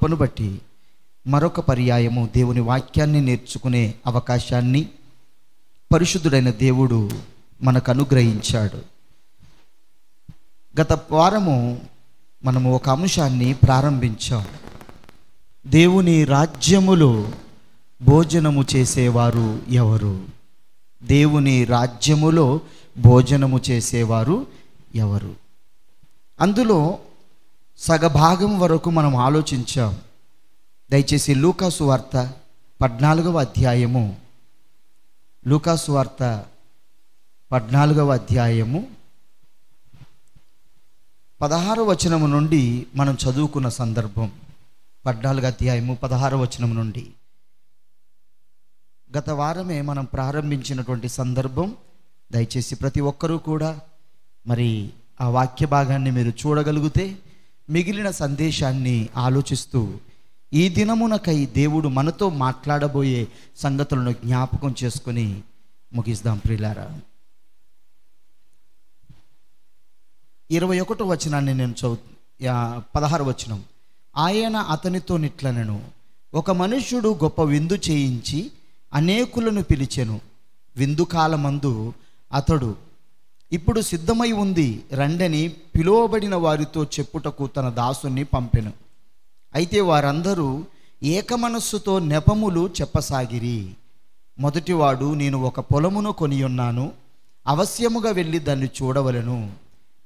కృపను బట్టి మరొక పర్యాయము దేవుని వాక్యాన్ని నేర్చుకునే అవకాశాన్ని పరిశుద్ధుడైన దేవుడు మనకు అనుగ్రహించాడు గత వారము మనము ఒక అంశాన్ని ప్రారంభించాం దేవుని రాజ్యములో భోజనము చేసేవారు ఎవరు దేవుని రాజ్యములో భోజనము చేసేవారు ఎవరు అందులో సగభాగం వరకు మనం ఆలోచించాం దయచేసి లూకాసు వార్త పద్నాలుగవ అధ్యాయము లూకాసు వార్త పద్నాలుగవ అధ్యాయము పదహారు వచనము నుండి మనం చదువుకున్న సందర్భం పద్నాలుగు అధ్యాయము పదహారు వచనము నుండి గత వారమే మనం ప్రారంభించినటువంటి సందర్భం దయచేసి ప్రతి ఒక్కరూ కూడా మరి ఆ వాక్య భాగాన్ని మీరు చూడగలిగితే మిగిలిన సందేశాన్ని ఆలోచిస్తూ ఈ దినమునకై దేవుడు మనతో మాట్లాడబోయే సంగతులను జ్ఞాపకం చేసుకుని ముగిస్తాం ప్రిలారా ఇరవై ఒకటో వచనాన్ని నేను చదువు పదహారు వచనం ఆయన అతనితో నిట్లనను ఒక మనుష్యుడు గొప్ప విందు చేయించి అనేకులను పిలిచెను విందు కాలమందు అతడు ఇప్పుడు సిద్ధమై ఉంది రండని పిలువబడిన వారితో చెప్పుటకు తన దాసుని పంపెను అయితే వారందరూ ఏకమనస్సుతో నెపములు చెప్పసాగిరి మొదటివాడు నేను ఒక పొలమును కొనియున్నాను అవశ్యముగా వెళ్ళి దాన్ని చూడవలను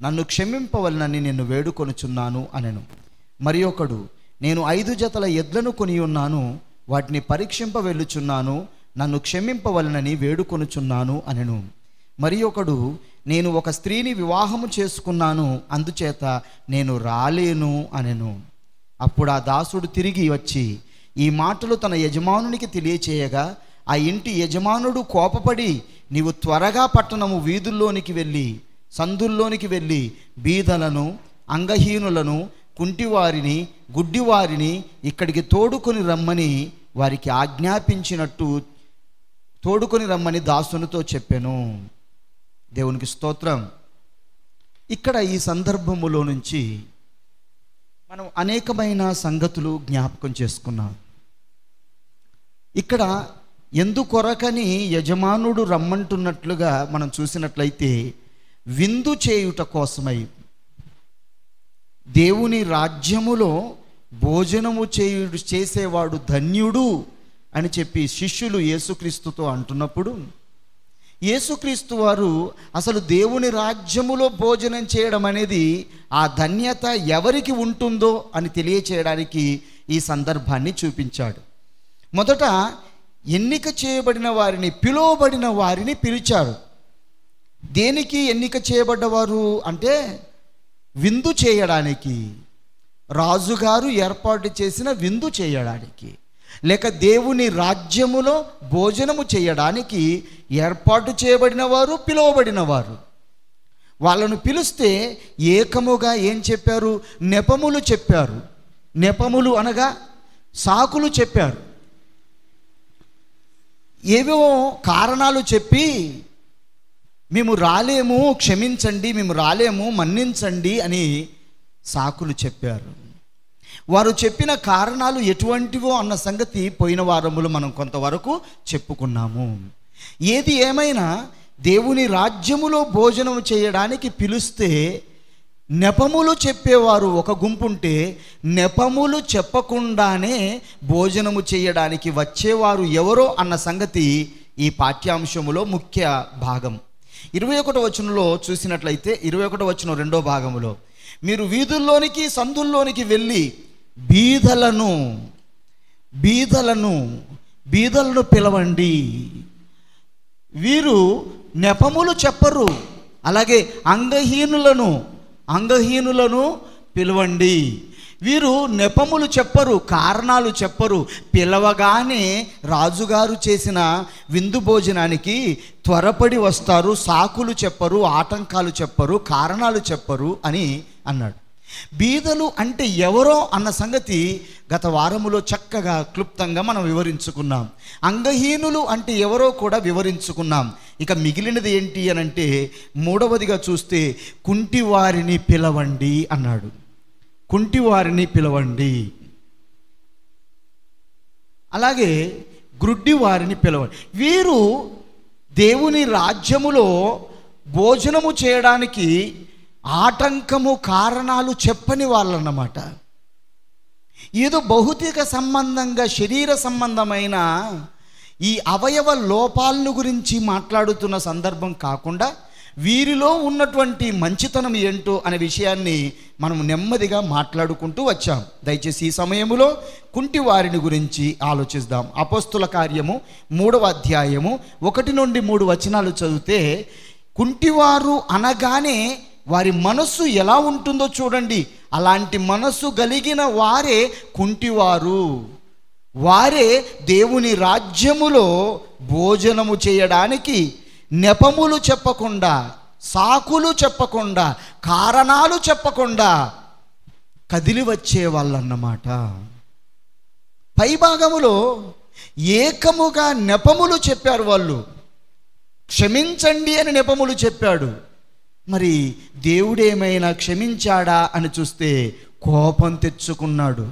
నన్ను క్షమింపవలనని నేను వేడుకొనుచున్నాను అనెను మరి ఒకడు నేను ఐదు జతల ఎద్లను కొనియున్నాను వాటిని పరీక్షింప వెళ్ళుచున్నాను నన్ను క్షమింపవలనని వేడుకొనుచున్నాను అనెను మరి ఒకడు నేను ఒక స్త్రీని వివాహము చేసుకున్నాను అందుచేత నేను రాలేను అనెను అప్పుడు ఆ దాసుడు తిరిగి వచ్చి ఈ మాటలు తన యజమానునికి తెలియచేయగా ఆ ఇంటి యజమానుడు కోపపడి నీవు త్వరగా పట్టణము వీధుల్లోనికి వెళ్ళి సందుల్లోనికి వెళ్ళి బీదలను అంగహీనులను కుంటివారిని గుడ్డివారిని ఇక్కడికి తోడుకొని రమ్మని వారికి ఆజ్ఞాపించినట్టు తోడుకొని రమ్మని దాసునితో చెప్పాను దేవునికి స్తోత్రం ఇక్కడ ఈ సందర్భములో నుంచి మనం అనేకమైన సంగతులు జ్ఞాపకం చేసుకున్నాం ఇక్కడ ఎందుకొరకని యజమానుడు రమ్మంటున్నట్లుగా మనం చూసినట్లయితే విందు చేయుట కోసమై దేవుని రాజ్యములో భోజనము చేయుడు చేసేవాడు ధన్యుడు అని చెప్పి శిష్యులు యేసుక్రీస్తుతో అంటున్నప్పుడు యేసుక్రీస్తు వారు అసలు దేవుని రాజ్యములో భోజనం చేయడం అనేది ఆ ధన్యత ఎవరికి ఉంటుందో అని తెలియచేయడానికి ఈ సందర్భాన్ని చూపించాడు మొదట ఎన్నిక చేయబడిన వారిని పిలువబడిన వారిని పిలిచాడు దేనికి ఎన్నిక చేయబడ్డవారు అంటే విందు చేయడానికి రాజుగారు ఏర్పాటు చేసిన విందు చేయడానికి లేక దేవుని రాజ్యములో భోజనము చేయడానికి ఏర్పాటు చేయబడిన వారు పిలువబడిన వారు వాళ్ళను పిలిస్తే ఏకముగా ఏం చెప్పారు నెపములు చెప్పారు నెపములు అనగా సాకులు చెప్పారు ఏవో కారణాలు చెప్పి మేము రాలేము క్షమించండి మేము రాలేము మన్నించండి అని సాకులు చెప్పారు వారు చెప్పిన కారణాలు ఎటువంటివో అన్న సంగతి పోయిన వారములు మనం కొంతవరకు చెప్పుకున్నాము ఏది ఏమైనా దేవుని రాజ్యములో భోజనం చేయడానికి పిలిస్తే నెపములు చెప్పేవారు ఒక గుంపు ఉంటే నెపములు చెప్పకుండానే భోజనము చేయడానికి వచ్చేవారు ఎవరో అన్న సంగతి ఈ పాఠ్యాంశములో ముఖ్య భాగం ఇరవై ఒకటో వచనంలో చూసినట్లయితే ఇరవై ఒకటో వచనం రెండో భాగములో మీరు వీధుల్లోనికి సందుల్లోనికి వెళ్ళి బీదలను బీదలను బీదలను పిలవండి వీరు నెపములు చెప్పరు అలాగే అంగహీనులను అంగహీనులను పిలవండి వీరు నెపములు చెప్పరు కారణాలు చెప్పరు పిలవగానే రాజుగారు చేసిన విందు భోజనానికి త్వరపడి వస్తారు సాకులు చెప్పరు ఆటంకాలు చెప్పరు కారణాలు చెప్పరు అని అన్నాడు బీదలు అంటే ఎవరో అన్న సంగతి గత వారములో చక్కగా క్లుప్తంగా మనం వివరించుకున్నాం అంగహీనులు అంటే ఎవరో కూడా వివరించుకున్నాం ఇక మిగిలినది ఏంటి అని అంటే మూడవదిగా చూస్తే కుంటివారిని పిలవండి అన్నాడు కుంటివారిని పిలవండి అలాగే గ్రుడ్డి వారిని పిలవండి వీరు దేవుని రాజ్యములో భోజనము చేయడానికి ఆటంకము కారణాలు చెప్పని వాళ్ళన్నమాట ఏదో భౌతిక సంబంధంగా శరీర సంబంధమైన ఈ అవయవ లోపాలను గురించి మాట్లాడుతున్న సందర్భం కాకుండా వీరిలో ఉన్నటువంటి మంచితనం ఏంటో అనే విషయాన్ని మనం నెమ్మదిగా మాట్లాడుకుంటూ వచ్చాం దయచేసి ఈ సమయంలో కుంటి వారిని గురించి ఆలోచిద్దాం అపస్తుల కార్యము మూడవ అధ్యాయము ఒకటి నుండి మూడు వచనాలు చదివితే కుంటివారు అనగానే వారి మనస్సు ఎలా ఉంటుందో చూడండి అలాంటి మనస్సు కలిగిన వారే కుంటివారు వారే దేవుని రాజ్యములో భోజనము చేయడానికి నెపములు చెప్పకుండా సాకులు చెప్పకుండా కారణాలు చెప్పకుండా కదిలి వచ్చే వాళ్ళన్నమాట పైభాగములో ఏకముగా నెపములు చెప్పారు వాళ్ళు క్షమించండి అని నెపములు చెప్పాడు మరి దేవుడేమైనా క్షమించాడా అని చూస్తే కోపం తెచ్చుకున్నాడు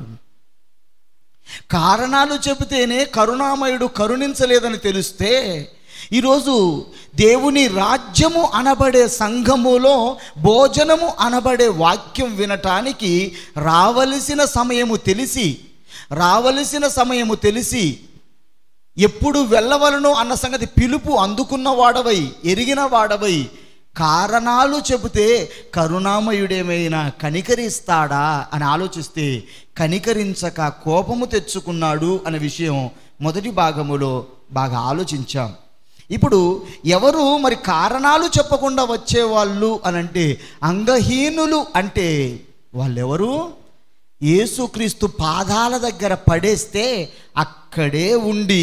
కారణాలు చెబితేనే కరుణామయుడు కరుణించలేదని తెలిస్తే ఈరోజు దేవుని రాజ్యము అనబడే సంఘములో భోజనము అనబడే వాక్యం వినటానికి రావలసిన సమయము తెలిసి రావలసిన సమయము తెలిసి ఎప్పుడు వెళ్ళవలను అన్న సంగతి పిలుపు అందుకున్న వాడవై ఎరిగిన వాడవై కారణాలు చెబితే కరుణామయుడేమైనా కనికరిస్తాడా అని ఆలోచిస్తే కనికరించక కోపము తెచ్చుకున్నాడు అనే విషయం మొదటి భాగములో బాగా ఆలోచించాం ఇప్పుడు ఎవరు మరి కారణాలు చెప్పకుండా వచ్చేవాళ్ళు అని అంటే అంగహీనులు అంటే వాళ్ళెవరు యేసుక్రీస్తు పాదాల దగ్గర పడేస్తే అక్కడే ఉండి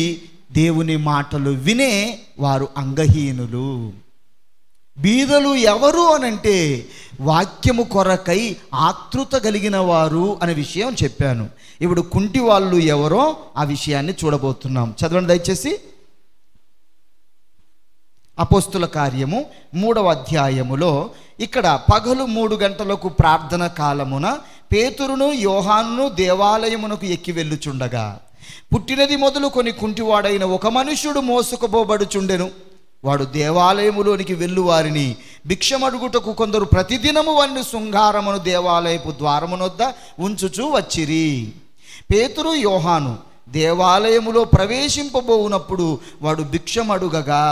దేవుని మాటలు వినే వారు అంగహీనులు బీదలు ఎవరు అనంటే వాక్యము కొరకై ఆతృత కలిగిన వారు అనే విషయం చెప్పాను ఇప్పుడు కుంటి వాళ్ళు ఎవరో ఆ విషయాన్ని చూడబోతున్నాం చదవండి దయచేసి అపోస్తుల కార్యము మూడవ అధ్యాయములో ఇక్కడ పగలు మూడు గంటలకు ప్రార్థన కాలమున పేతురును యోహాన్ను దేవాలయమునకు ఎక్కి వెళ్ళుచుండగా పుట్టినది మొదలు కొన్ని కుంటివాడైన ఒక మనుష్యుడు మోసుకుపోబడుచుండెను వాడు దేవాలయములోనికి వెళ్ళు వారిని భిక్షమడుగుటకు కొందరు ప్రతిదినము వాడిని శృంగారమును దేవాలయపు ద్వారమునొద్ద ఉంచుచూ వచ్చిరి పేతురు యోహాను దేవాలయములో ప్రవేశింపబోవునప్పుడు వాడు భిక్షమడుగగా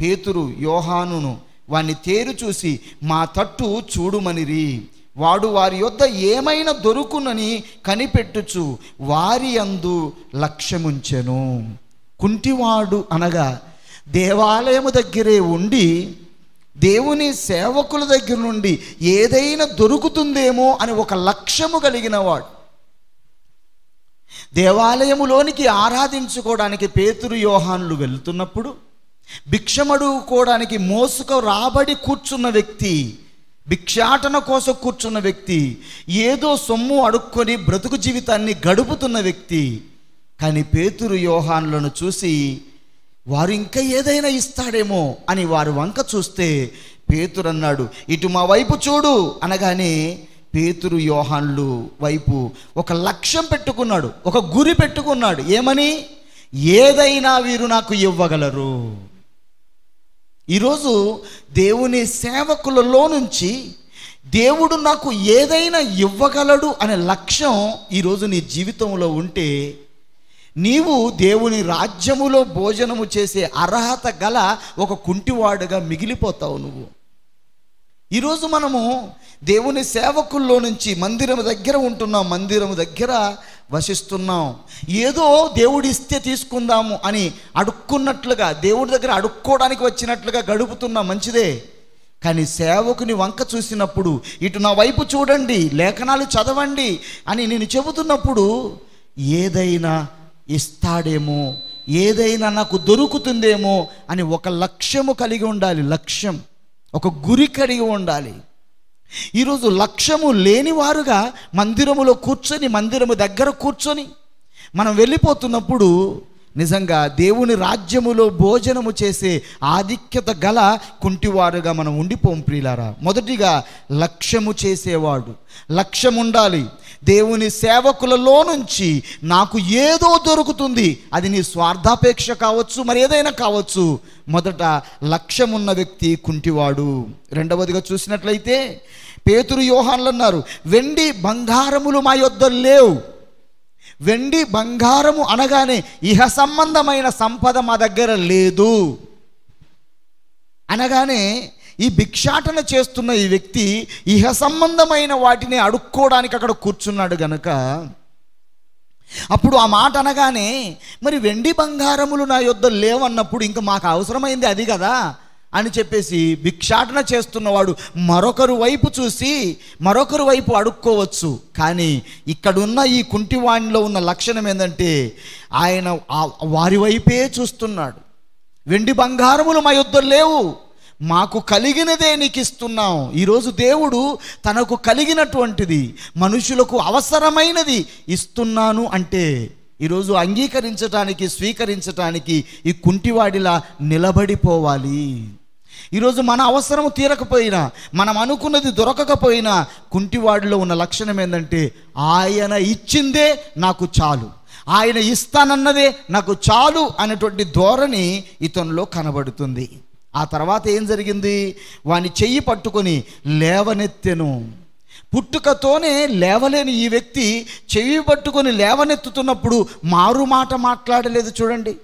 పేతురు యోహానును వాణ్ణి తేరు చూసి మా తట్టు చూడుమనిరి వాడు వారి యొద్ద ఏమైనా దొరుకునని కనిపెట్టుచు వారి అందు లక్ష్యముంచెను కుంటివాడు అనగా దేవాలయము దగ్గరే ఉండి దేవుని సేవకుల దగ్గర నుండి ఏదైనా దొరుకుతుందేమో అని ఒక లక్ష్యము కలిగిన వాడు దేవాలయములోనికి ఆరాధించుకోవడానికి పేతురు యోహాన్లు వెళ్తున్నప్పుడు భిక్షమడుకోవడానికి మోసుకు రాబడి కూర్చున్న వ్యక్తి భిక్షాటన కోసం కూర్చున్న వ్యక్తి ఏదో సొమ్ము అడుక్కొని బ్రతుకు జీవితాన్ని గడుపుతున్న వ్యక్తి కానీ పేతురు యోహాన్లను చూసి వారు ఇంకా ఏదైనా ఇస్తాడేమో అని వారు వంక చూస్తే పేతురు అన్నాడు ఇటు మా వైపు చూడు అనగానే పేతురు యోహాన్లు వైపు ఒక లక్ష్యం పెట్టుకున్నాడు ఒక గురి పెట్టుకున్నాడు ఏమని ఏదైనా వీరు నాకు ఇవ్వగలరు ఈరోజు దేవుని సేవకులలో నుంచి దేవుడు నాకు ఏదైనా ఇవ్వగలడు అనే లక్ష్యం ఈరోజు నీ జీవితంలో ఉంటే నీవు దేవుని రాజ్యములో భోజనము చేసే అర్హత గల ఒక కుంటివాడుగా మిగిలిపోతావు నువ్వు ఈరోజు మనము దేవుని సేవకుల్లో నుంచి మందిరం దగ్గర ఉంటున్నాం మందిరం దగ్గర వసిస్తున్నాం ఏదో దేవుడిస్తే తీసుకుందాము అని అడుక్కున్నట్లుగా దేవుడి దగ్గర అడుక్కోవడానికి వచ్చినట్లుగా గడుపుతున్నాం మంచిదే కానీ సేవకుని వంక చూసినప్పుడు ఇటు నా వైపు చూడండి లేఖనాలు చదవండి అని నేను చెబుతున్నప్పుడు ఏదైనా ఇస్తాడేమో ఏదైనా నాకు దొరుకుతుందేమో అని ఒక లక్ష్యము కలిగి ఉండాలి లక్ష్యం ఒక గురి కలిగి ఉండాలి ఈరోజు లక్ష్యము లేనివారుగా మందిరములో కూర్చొని మందిరము దగ్గర కూర్చొని మనం వెళ్ళిపోతున్నప్పుడు నిజంగా దేవుని రాజ్యములో భోజనము చేసే ఆధిక్యత గల కుంటివారుగా మనం ఉండిపోం ప్రియులారా మొదటిగా లక్ష్యము చేసేవాడు లక్ష్యం ఉండాలి దేవుని సేవకులలో నుంచి నాకు ఏదో దొరుకుతుంది అది నీ స్వార్థాపేక్ష కావచ్చు మరి ఏదైనా కావచ్చు మొదట లక్ష్యం ఉన్న వ్యక్తి కుంటివాడు రెండవదిగా చూసినట్లయితే పేతురు యోహాన్లు అన్నారు వెండి బంగారములు మా యొద్ద లేవు వెండి బంగారము అనగానే ఇహ సంబంధమైన సంపద మా దగ్గర లేదు అనగానే ఈ భిక్షాటన చేస్తున్న ఈ వ్యక్తి ఇహ సంబంధమైన వాటిని అడుక్కోవడానికి అక్కడ కూర్చున్నాడు గనక అప్పుడు ఆ మాట అనగానే మరి వెండి బంగారములు నా యొద్ద లేవన్నప్పుడు ఇంకా మాకు అవసరమైంది అది కదా అని చెప్పేసి భిక్షాటన చేస్తున్నవాడు మరొకరు వైపు చూసి మరొకరు వైపు అడుక్కోవచ్చు కానీ ఇక్కడున్న ఈ కుంటివాణిలో ఉన్న లక్షణం ఏంటంటే ఆయన వారి వైపే చూస్తున్నాడు వెండి బంగారములు మా యుద్ధం లేవు మాకు కలిగినదే నీకు ఇస్తున్నాం ఈరోజు దేవుడు తనకు కలిగినటువంటిది మనుషులకు అవసరమైనది ఇస్తున్నాను అంటే ఈరోజు అంగీకరించటానికి స్వీకరించటానికి ఈ కుంటివాడిలా నిలబడిపోవాలి ఈరోజు మన అవసరం తీరకపోయినా మనం అనుకున్నది దొరకకపోయినా కుంటివాడిలో ఉన్న లక్షణం ఏంటంటే ఆయన ఇచ్చిందే నాకు చాలు ఆయన ఇస్తానన్నదే నాకు చాలు అనేటువంటి ధోరణి ఇతనిలో కనబడుతుంది ఆ తర్వాత ఏం జరిగింది వాని చెయ్యి పట్టుకొని లేవనెత్తెను పుట్టుకతోనే లేవలేని ఈ వ్యక్తి చెయ్యి పట్టుకొని లేవనెత్తుతున్నప్పుడు మారు మాట మాట్లాడలేదు చూడండి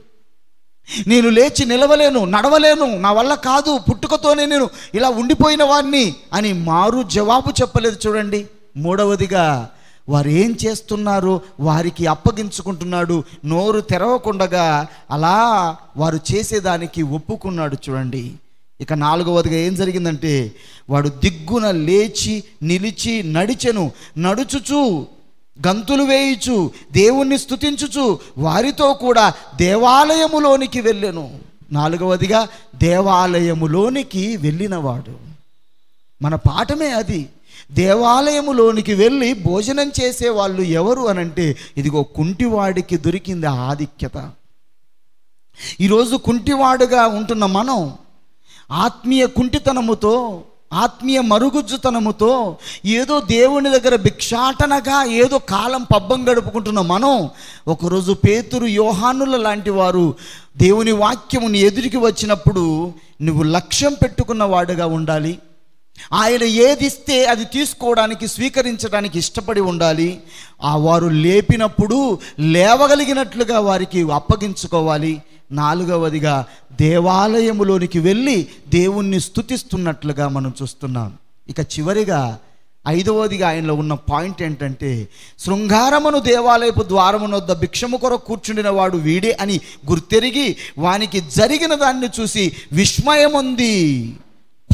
నేను లేచి నిలవలేను నడవలేను నా వల్ల కాదు పుట్టుకతోనే నేను ఇలా ఉండిపోయిన వాడిని అని మారు జవాబు చెప్పలేదు చూడండి మూడవదిగా వారు ఏం చేస్తున్నారు వారికి అప్పగించుకుంటున్నాడు నోరు తెరవకుండగా అలా వారు చేసేదానికి ఒప్పుకున్నాడు చూడండి ఇక నాలుగవదిగా ఏం జరిగిందంటే వాడు దిగ్గున లేచి నిలిచి నడిచెను నడుచుచు గంతులు వేయుచు దేవుణ్ణి స్థుతించుచు వారితో కూడా దేవాలయములోనికి వెళ్ళెను నాలుగవదిగా దేవాలయములోనికి వెళ్ళినవాడు మన పాఠమే అది దేవాలయములోనికి వెళ్ళి భోజనం చేసే వాళ్ళు ఎవరు అనంటే ఇదిగో కుంటివాడికి దొరికింది ఆధిక్యత ఈరోజు కుంటివాడుగా ఉంటున్న మనం ఆత్మీయ కుంటితనముతో ఆత్మీయ మరుగుజ్జుతనముతో ఏదో దేవుని దగ్గర భిక్షాటనగా ఏదో కాలం పబ్బం గడుపుకుంటున్న మనం ఒకరోజు పేతురు యోహానుల లాంటి వారు దేవుని వాక్యముని ఎదురికి వచ్చినప్పుడు నువ్వు లక్ష్యం పెట్టుకున్న వాడుగా ఉండాలి ఆయన ఏదిస్తే అది తీసుకోవడానికి స్వీకరించడానికి ఇష్టపడి ఉండాలి ఆ వారు లేపినప్పుడు లేవగలిగినట్లుగా వారికి అప్పగించుకోవాలి నాలుగవదిగా దేవాలయములోనికి వెళ్ళి దేవుణ్ణి స్థుతిస్తున్నట్లుగా మనం చూస్తున్నాం ఇక చివరిగా ఐదవదిగా ఆయనలో ఉన్న పాయింట్ ఏంటంటే శృంగారమును దేవాలయపు వద్ద భిక్షము కొర కూర్చుండిన వాడు వీడే అని గుర్తెరిగి వానికి జరిగిన దాన్ని చూసి విస్మయముంది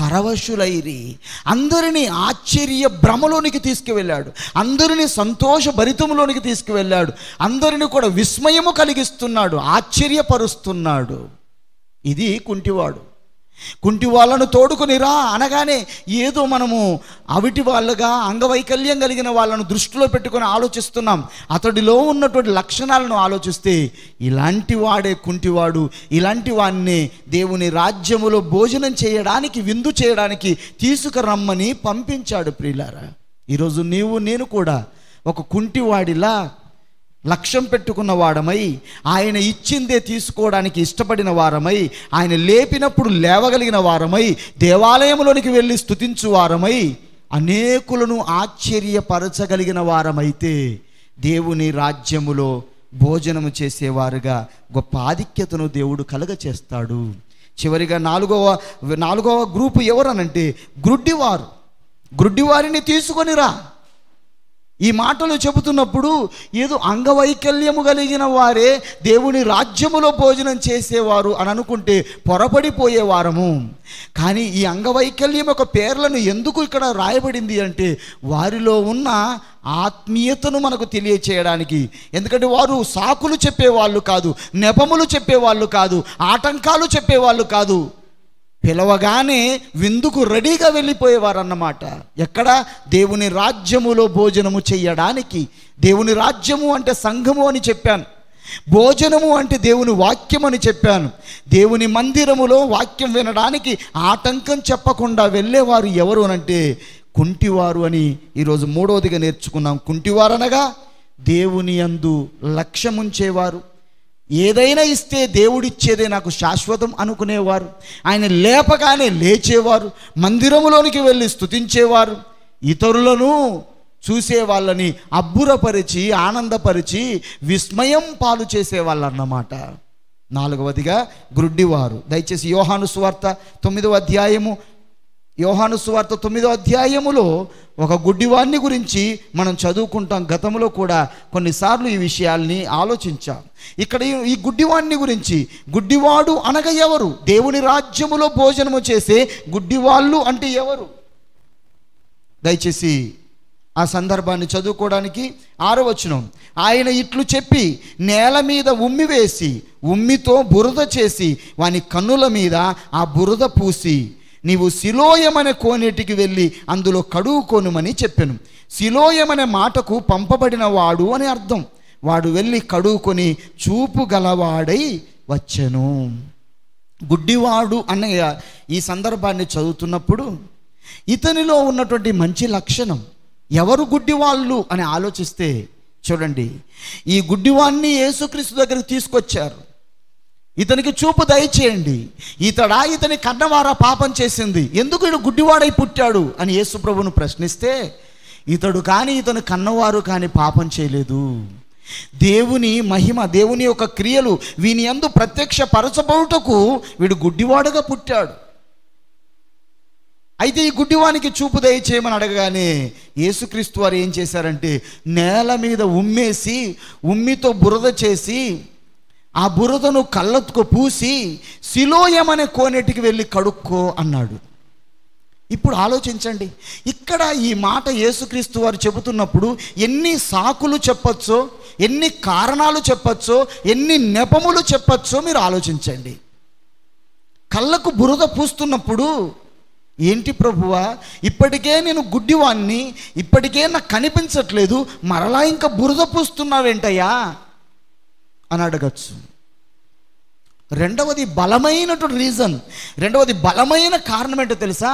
పరవశులైరి అందరినీ ఆశ్చర్య భ్రమలోనికి తీసుకువెళ్ళాడు అందరినీ సంతోష భరితంలోనికి తీసుకువెళ్ళాడు అందరినీ కూడా విస్మయము కలిగిస్తున్నాడు ఆశ్చర్యపరుస్తున్నాడు ఇది కుంటివాడు కుంటి వాళ్ళను తోడుకునిరా అనగానే ఏదో మనము అవిటి వాళ్ళుగా అంగవైకల్యం కలిగిన వాళ్ళను దృష్టిలో పెట్టుకొని ఆలోచిస్తున్నాం అతడిలో ఉన్నటువంటి లక్షణాలను ఆలోచిస్తే ఇలాంటి వాడే కుంటివాడు ఇలాంటి వాడిని దేవుని రాజ్యములో భోజనం చేయడానికి విందు చేయడానికి తీసుకురమ్మని పంపించాడు ప్రియులారా ఈరోజు నీవు నేను కూడా ఒక కుంటివాడిలా లక్ష్యం పెట్టుకున్న వాడమై ఆయన ఇచ్చిందే తీసుకోవడానికి ఇష్టపడిన వారమై ఆయన లేపినప్పుడు లేవగలిగిన వారమై దేవాలయంలోనికి వెళ్ళి స్థుతించు వారమై అనేకులను ఆశ్చర్యపరచగలిగిన వారమైతే దేవుని రాజ్యములో భోజనము చేసేవారుగా గొప్ప ఆధిక్యతను దేవుడు కలగ చేస్తాడు చివరిగా నాలుగవ నాలుగవ గ్రూపు ఎవరనంటే గ్రుడ్డివారు గ్రుడ్డివారిని తీసుకొని రా ఈ మాటలు చెబుతున్నప్పుడు ఏదో అంగవైకల్యము కలిగిన వారే దేవుని రాజ్యములో భోజనం చేసేవారు అని అనుకుంటే పొరపడిపోయేవారము కానీ ఈ అంగవైకల్యం యొక్క పేర్లను ఎందుకు ఇక్కడ రాయబడింది అంటే వారిలో ఉన్న ఆత్మీయతను మనకు తెలియచేయడానికి ఎందుకంటే వారు సాకులు చెప్పేవాళ్ళు కాదు నెపములు చెప్పేవాళ్ళు కాదు ఆటంకాలు చెప్పేవాళ్ళు కాదు పిలవగానే విందుకు రెడీగా వెళ్ళిపోయేవారన్నమాట ఎక్కడ దేవుని రాజ్యములో భోజనము చేయడానికి దేవుని రాజ్యము అంటే సంఘము అని చెప్పాను భోజనము అంటే దేవుని వాక్యం అని చెప్పాను దేవుని మందిరములో వాక్యం వినడానికి ఆటంకం చెప్పకుండా వెళ్ళేవారు ఎవరు అంటే కుంటివారు అని ఈరోజు మూడవదిగా నేర్చుకున్నాం కుంటివారు అనగా దేవుని అందు లక్ష్యముంచేవారు ఏదైనా ఇస్తే దేవుడిచ్చేదే నాకు శాశ్వతం అనుకునేవారు ఆయన లేపగానే లేచేవారు మందిరములోనికి వెళ్ళి స్థుతించేవారు ఇతరులను చూసే వాళ్ళని అబ్బురపరిచి ఆనందపరిచి విస్మయం పాలు చేసేవాళ్ళు అన్నమాట నాలుగవదిగా గ్రుడ్డివారు దయచేసి యోహాను స్వార్త తొమ్మిదవ అధ్యాయము యోహాను సువార్త తొమ్మిదో అధ్యాయములో ఒక గుడ్డివాణ్ణి గురించి మనం చదువుకుంటాం గతంలో కూడా కొన్నిసార్లు ఈ విషయాల్ని ఆలోచించాం ఇక్కడ ఈ గుడ్డివాణ్ణి గురించి గుడ్డివాడు అనగా ఎవరు దేవుని రాజ్యములో భోజనము చేసే గుడ్డివాళ్ళు అంటే ఎవరు దయచేసి ఆ సందర్భాన్ని చదువుకోవడానికి ఆరవచనం ఆయన ఇట్లు చెప్పి నేల మీద ఉమ్మి వేసి ఉమ్మితో బురద చేసి వాని కన్నుల మీద ఆ బురద పూసి నీవు శిలోయమనే కోనేటికి వెళ్ళి అందులో కడువు చెప్పాను శిలోయమనే మాటకు పంపబడిన వాడు అని అర్థం వాడు వెళ్ళి కడువుకొని చూపు గలవాడై వచ్చెను గుడ్డివాడు అన్న ఈ సందర్భాన్ని చదువుతున్నప్పుడు ఇతనిలో ఉన్నటువంటి మంచి లక్షణం ఎవరు గుడ్డివాళ్ళు అని ఆలోచిస్తే చూడండి ఈ గుడ్డివాణ్ణి యేసుక్రీస్తు దగ్గరికి తీసుకొచ్చారు ఇతనికి చూపు దయచేయండి ఇతడా ఇతని కన్నవారా పాపం చేసింది ఎందుకు ఇడు గుడ్డివాడై పుట్టాడు అని యేసుప్రభును ప్రశ్నిస్తే ఇతడు కానీ ఇతను కన్నవారు కానీ పాపం చేయలేదు దేవుని మహిమ దేవుని యొక్క క్రియలు వీని ఎందు ప్రత్యక్ష పరచబౌటకు వీడు గుడ్డివాడుగా పుట్టాడు అయితే ఈ గుడ్డివానికి చూపు దయచేయమని అడగగానే యేసుక్రీస్తు వారు ఏం చేశారంటే నేల మీద ఉమ్మేసి ఉమ్మితో బురద చేసి ఆ బురదను కళ్ళతో పూసి శిలోయమనే కోనేటికి వెళ్ళి కడుక్కో అన్నాడు ఇప్పుడు ఆలోచించండి ఇక్కడ ఈ మాట యేసుక్రీస్తు వారు చెబుతున్నప్పుడు ఎన్ని సాకులు చెప్పచ్చో ఎన్ని కారణాలు చెప్పచ్చో ఎన్ని నెపములు చెప్పచ్చో మీరు ఆలోచించండి కళ్ళకు బురద పూస్తున్నప్పుడు ఏంటి ప్రభువా ఇప్పటికే నేను గుడ్డివాణ్ణి ఇప్పటికే నాకు కనిపించట్లేదు మరలా ఇంకా బురద పూస్తున్నావేంటయ్యా అని అడగచ్చు రెండవది బలమైనటువంటి రీజన్ రెండవది బలమైన కారణం ఏంటో తెలుసా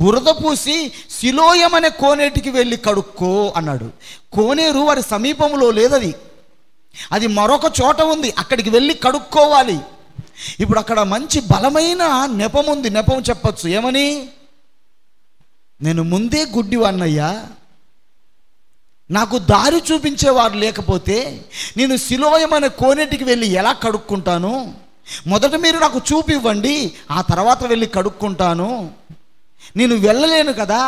బురద పూసి శిలోయమనే కోనేటికి వెళ్ళి కడుక్కో అన్నాడు కోనేరు వారి సమీపంలో లేదది అది మరొక చోట ఉంది అక్కడికి వెళ్ళి కడుక్కోవాలి ఇప్పుడు అక్కడ మంచి బలమైన నెపం ఉంది నెపం చెప్పచ్చు ఏమని నేను ముందే గుడ్డివాన్నయ్యా నాకు దారి చూపించేవారు లేకపోతే నేను శిలోయమైన కోనేటికి వెళ్ళి ఎలా కడుక్కుంటాను మొదట మీరు నాకు చూపివ్వండి ఆ తర్వాత వెళ్ళి కడుక్కుంటాను నేను వెళ్ళలేను కదా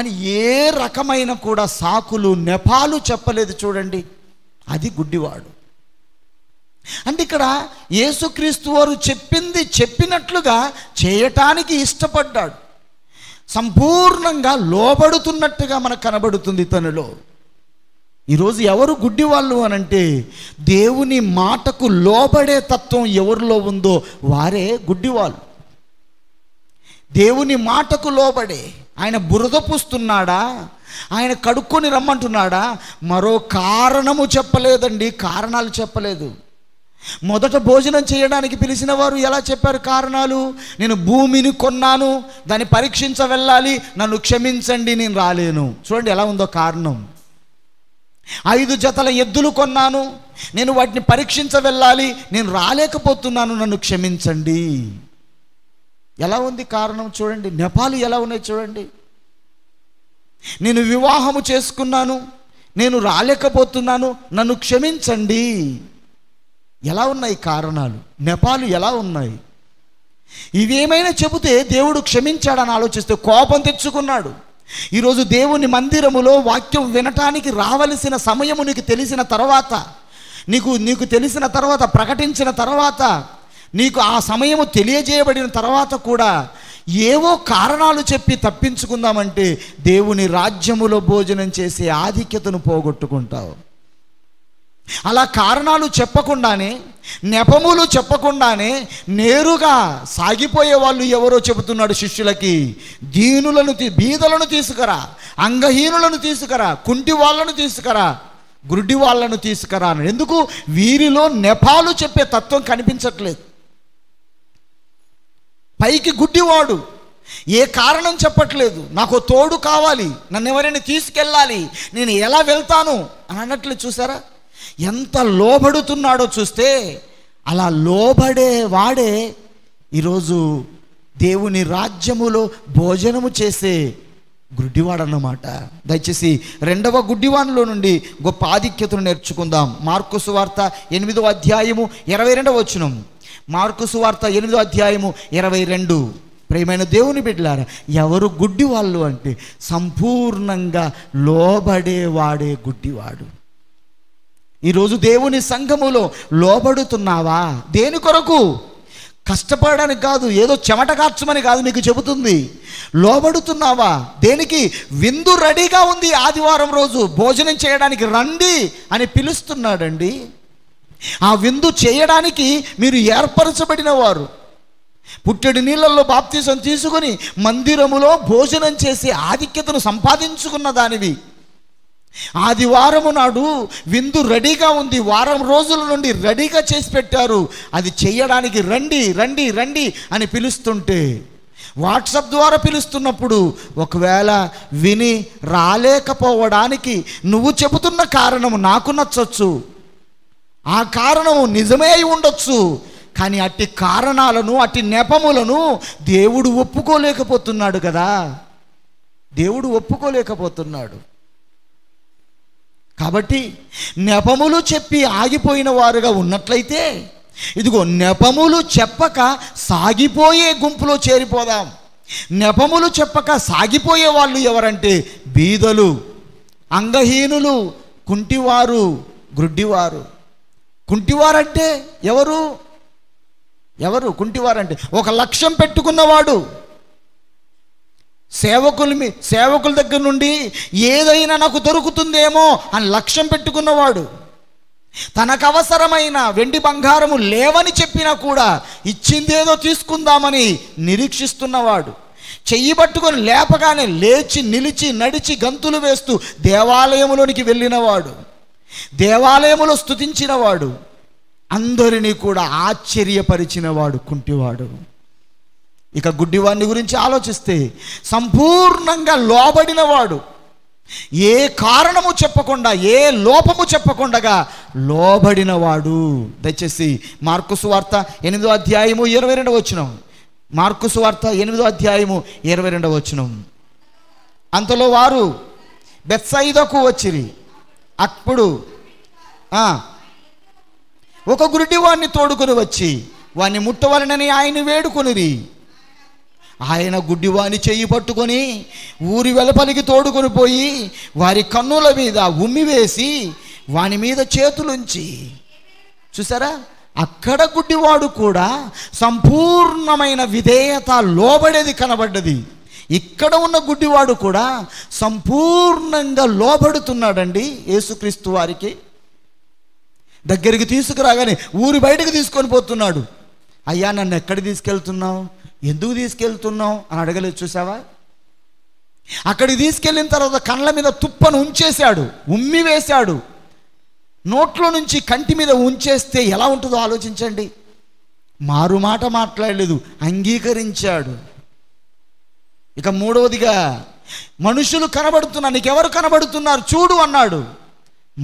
అని ఏ రకమైన కూడా సాకులు నెపాలు చెప్పలేదు చూడండి అది గుడ్డివాడు అంటే ఇక్కడ యేసుక్రీస్తు వారు చెప్పింది చెప్పినట్లుగా చేయటానికి ఇష్టపడ్డాడు సంపూర్ణంగా లోబడుతున్నట్టుగా మనకు కనబడుతుంది తనలో ఈరోజు ఎవరు గుడ్డి వాళ్ళు అని అంటే దేవుని మాటకు లోబడే తత్వం ఎవరిలో ఉందో వారే గుడ్డివాళ్ళు దేవుని మాటకు లోబడే ఆయన బురద పూస్తున్నాడా ఆయన కడుక్కొని రమ్మంటున్నాడా మరో కారణము చెప్పలేదండి కారణాలు చెప్పలేదు మొదట భోజనం చేయడానికి పిలిచిన వారు ఎలా చెప్పారు కారణాలు నేను భూమిని కొన్నాను దాన్ని పరీక్షించ వెళ్ళాలి నన్ను క్షమించండి నేను రాలేను చూడండి ఎలా ఉందో కారణం ఐదు జతల ఎద్దులు కొన్నాను నేను వాటిని పరీక్షించ వెళ్ళాలి నేను రాలేకపోతున్నాను నన్ను క్షమించండి ఎలా ఉంది కారణం చూడండి నెపాలు ఎలా ఉన్నాయి చూడండి నేను వివాహము చేసుకున్నాను నేను రాలేకపోతున్నాను నన్ను క్షమించండి ఎలా ఉన్నాయి కారణాలు నెపాలు ఎలా ఉన్నాయి ఇవేమైనా చెబితే దేవుడు క్షమించాడని ఆలోచిస్తే కోపం తెచ్చుకున్నాడు ఈరోజు దేవుని మందిరములో వాక్యం వినటానికి రావలసిన సమయము నీకు తెలిసిన తర్వాత నీకు నీకు తెలిసిన తర్వాత ప్రకటించిన తర్వాత నీకు ఆ సమయము తెలియజేయబడిన తర్వాత కూడా ఏవో కారణాలు చెప్పి తప్పించుకుందామంటే దేవుని రాజ్యములో భోజనం చేసే ఆధిక్యతను పోగొట్టుకుంటావు అలా కారణాలు చెప్పకుండానే నెపములు చెప్పకుండానే నేరుగా సాగిపోయే వాళ్ళు ఎవరో చెబుతున్నాడు శిష్యులకి దీనులను బీదలను తీసుకురా అంగహీనులను తీసుకురా కుంటి వాళ్ళను తీసుకురా గుడ్డి వాళ్ళను తీసుకురా అని ఎందుకు వీరిలో నెపాలు చెప్పే తత్వం కనిపించట్లేదు పైకి గుడ్డివాడు ఏ కారణం చెప్పట్లేదు నాకు తోడు కావాలి నన్ను ఎవరైనా తీసుకెళ్ళాలి నేను ఎలా వెళ్తాను అని అన్నట్లు చూసారా ఎంత లోబడుతున్నాడో చూస్తే అలా లోబడే వాడే ఈరోజు దేవుని రాజ్యములో భోజనము చేసే గుడ్డివాడన్నమాట దయచేసి రెండవ గుడ్డివాణిలో నుండి గొప్ప ఆధిక్యతను నేర్చుకుందాం మార్కుసు వార్త ఎనిమిదో అధ్యాయము ఇరవై రెండవ వచనం మార్కుసు వార్త ఎనిమిదో అధ్యాయము ఇరవై రెండు ప్రేమైన దేవుని బిడ్డలారా ఎవరు గుడ్డివాళ్ళు అంటే సంపూర్ణంగా లోబడేవాడే గుడ్డివాడు ఈరోజు దేవుని సంఘములో లోబడుతున్నావా దేని కొరకు కష్టపడడానికి కాదు ఏదో చెమట కార్చమని కాదు మీకు చెబుతుంది లోబడుతున్నావా దేనికి విందు రెడీగా ఉంది ఆదివారం రోజు భోజనం చేయడానికి రండి అని పిలుస్తున్నాడండి ఆ విందు చేయడానికి మీరు ఏర్పరచబడిన వారు పుట్టడి నీళ్ళల్లో బాప్తీసం తీసుకుని మందిరములో భోజనం చేసే ఆధిక్యతను సంపాదించుకున్న దానివి ఆదివారము నాడు విందు రెడీగా ఉంది వారం రోజుల నుండి రెడీగా చేసి పెట్టారు అది చేయడానికి రండి రండి రండి అని పిలుస్తుంటే వాట్సాప్ ద్వారా పిలుస్తున్నప్పుడు ఒకవేళ విని రాలేకపోవడానికి నువ్వు చెబుతున్న కారణం నాకు నచ్చచ్చు ఆ కారణము నిజమే అయి ఉండొచ్చు కానీ అట్టి కారణాలను అట్టి నెపములను దేవుడు ఒప్పుకోలేకపోతున్నాడు కదా దేవుడు ఒప్పుకోలేకపోతున్నాడు కాబట్టి నెపములు చెప్పి ఆగిపోయిన వారుగా ఉన్నట్లయితే ఇదిగో నెపములు చెప్పక సాగిపోయే గుంపులో చేరిపోదాం నెపములు చెప్పక సాగిపోయే వాళ్ళు ఎవరంటే బీదలు అంగహీనులు కుంటివారు గ్రుడ్డివారు కుంటివారంటే ఎవరు ఎవరు కుంటివారంటే ఒక లక్ష్యం పెట్టుకున్నవాడు సేవకులు మీ సేవకుల దగ్గర నుండి ఏదైనా నాకు దొరుకుతుందేమో అని లక్ష్యం పెట్టుకున్నవాడు తనకు అవసరమైన వెండి బంగారము లేవని చెప్పినా కూడా ఇచ్చిందేదో తీసుకుందామని నిరీక్షిస్తున్నవాడు చెయ్యి పట్టుకొని లేపగానే లేచి నిలిచి నడిచి గంతులు వేస్తూ దేవాలయంలోనికి వెళ్ళినవాడు దేవాలయములో స్థుతించినవాడు అందరినీ కూడా ఆశ్చర్యపరిచినవాడు కుంటివాడు ఇక గుడ్డివాడిని గురించి ఆలోచిస్తే సంపూర్ణంగా లోబడినవాడు ఏ కారణము చెప్పకుండా ఏ లోపము చెప్పకుండా లోబడినవాడు దయచేసి మార్కుసు వార్త ఎనిమిదో అధ్యాయము ఇరవై రెండవ వచ్చినం మార్కుసు వార్త ఎనిమిదో అధ్యాయము ఇరవై రెండవ వచ్చినం అంతలో వారు బెత్సైదకు వచ్చిరి అప్పుడు ఒక వాడిని తోడుకొని వచ్చి వాణ్ణి ముట్టవలనని ఆయన వేడుకొనిరి ఆయన గుడ్డివాణి చేయి పట్టుకొని ఊరి వెలపలికి తోడుకొని పోయి వారి కన్నుల మీద ఉమ్మివేసి వాని మీద చేతులుంచి చూసారా అక్కడ గుడ్డివాడు కూడా సంపూర్ణమైన విధేయత లోబడేది కనబడ్డది ఇక్కడ ఉన్న గుడ్డివాడు కూడా సంపూర్ణంగా లోబడుతున్నాడండి యేసుక్రీస్తు వారికి దగ్గరికి తీసుకురాగానే ఊరి బయటకు తీసుకొని పోతున్నాడు అయ్యా నన్ను ఎక్కడ తీసుకెళ్తున్నావు ఎందుకు తీసుకెళ్తున్నావు అని అడగలేదు చూసావా అక్కడికి తీసుకెళ్ళిన తర్వాత కళ్ళ మీద తుప్పను ఉంచేశాడు ఉమ్మి వేశాడు నోట్లో నుంచి కంటి మీద ఉంచేస్తే ఎలా ఉంటుందో ఆలోచించండి మారు మాట మాట్లాడలేదు అంగీకరించాడు ఇక మూడవదిగా మనుషులు కనబడుతున్నారు నీకెవరు కనబడుతున్నారు చూడు అన్నాడు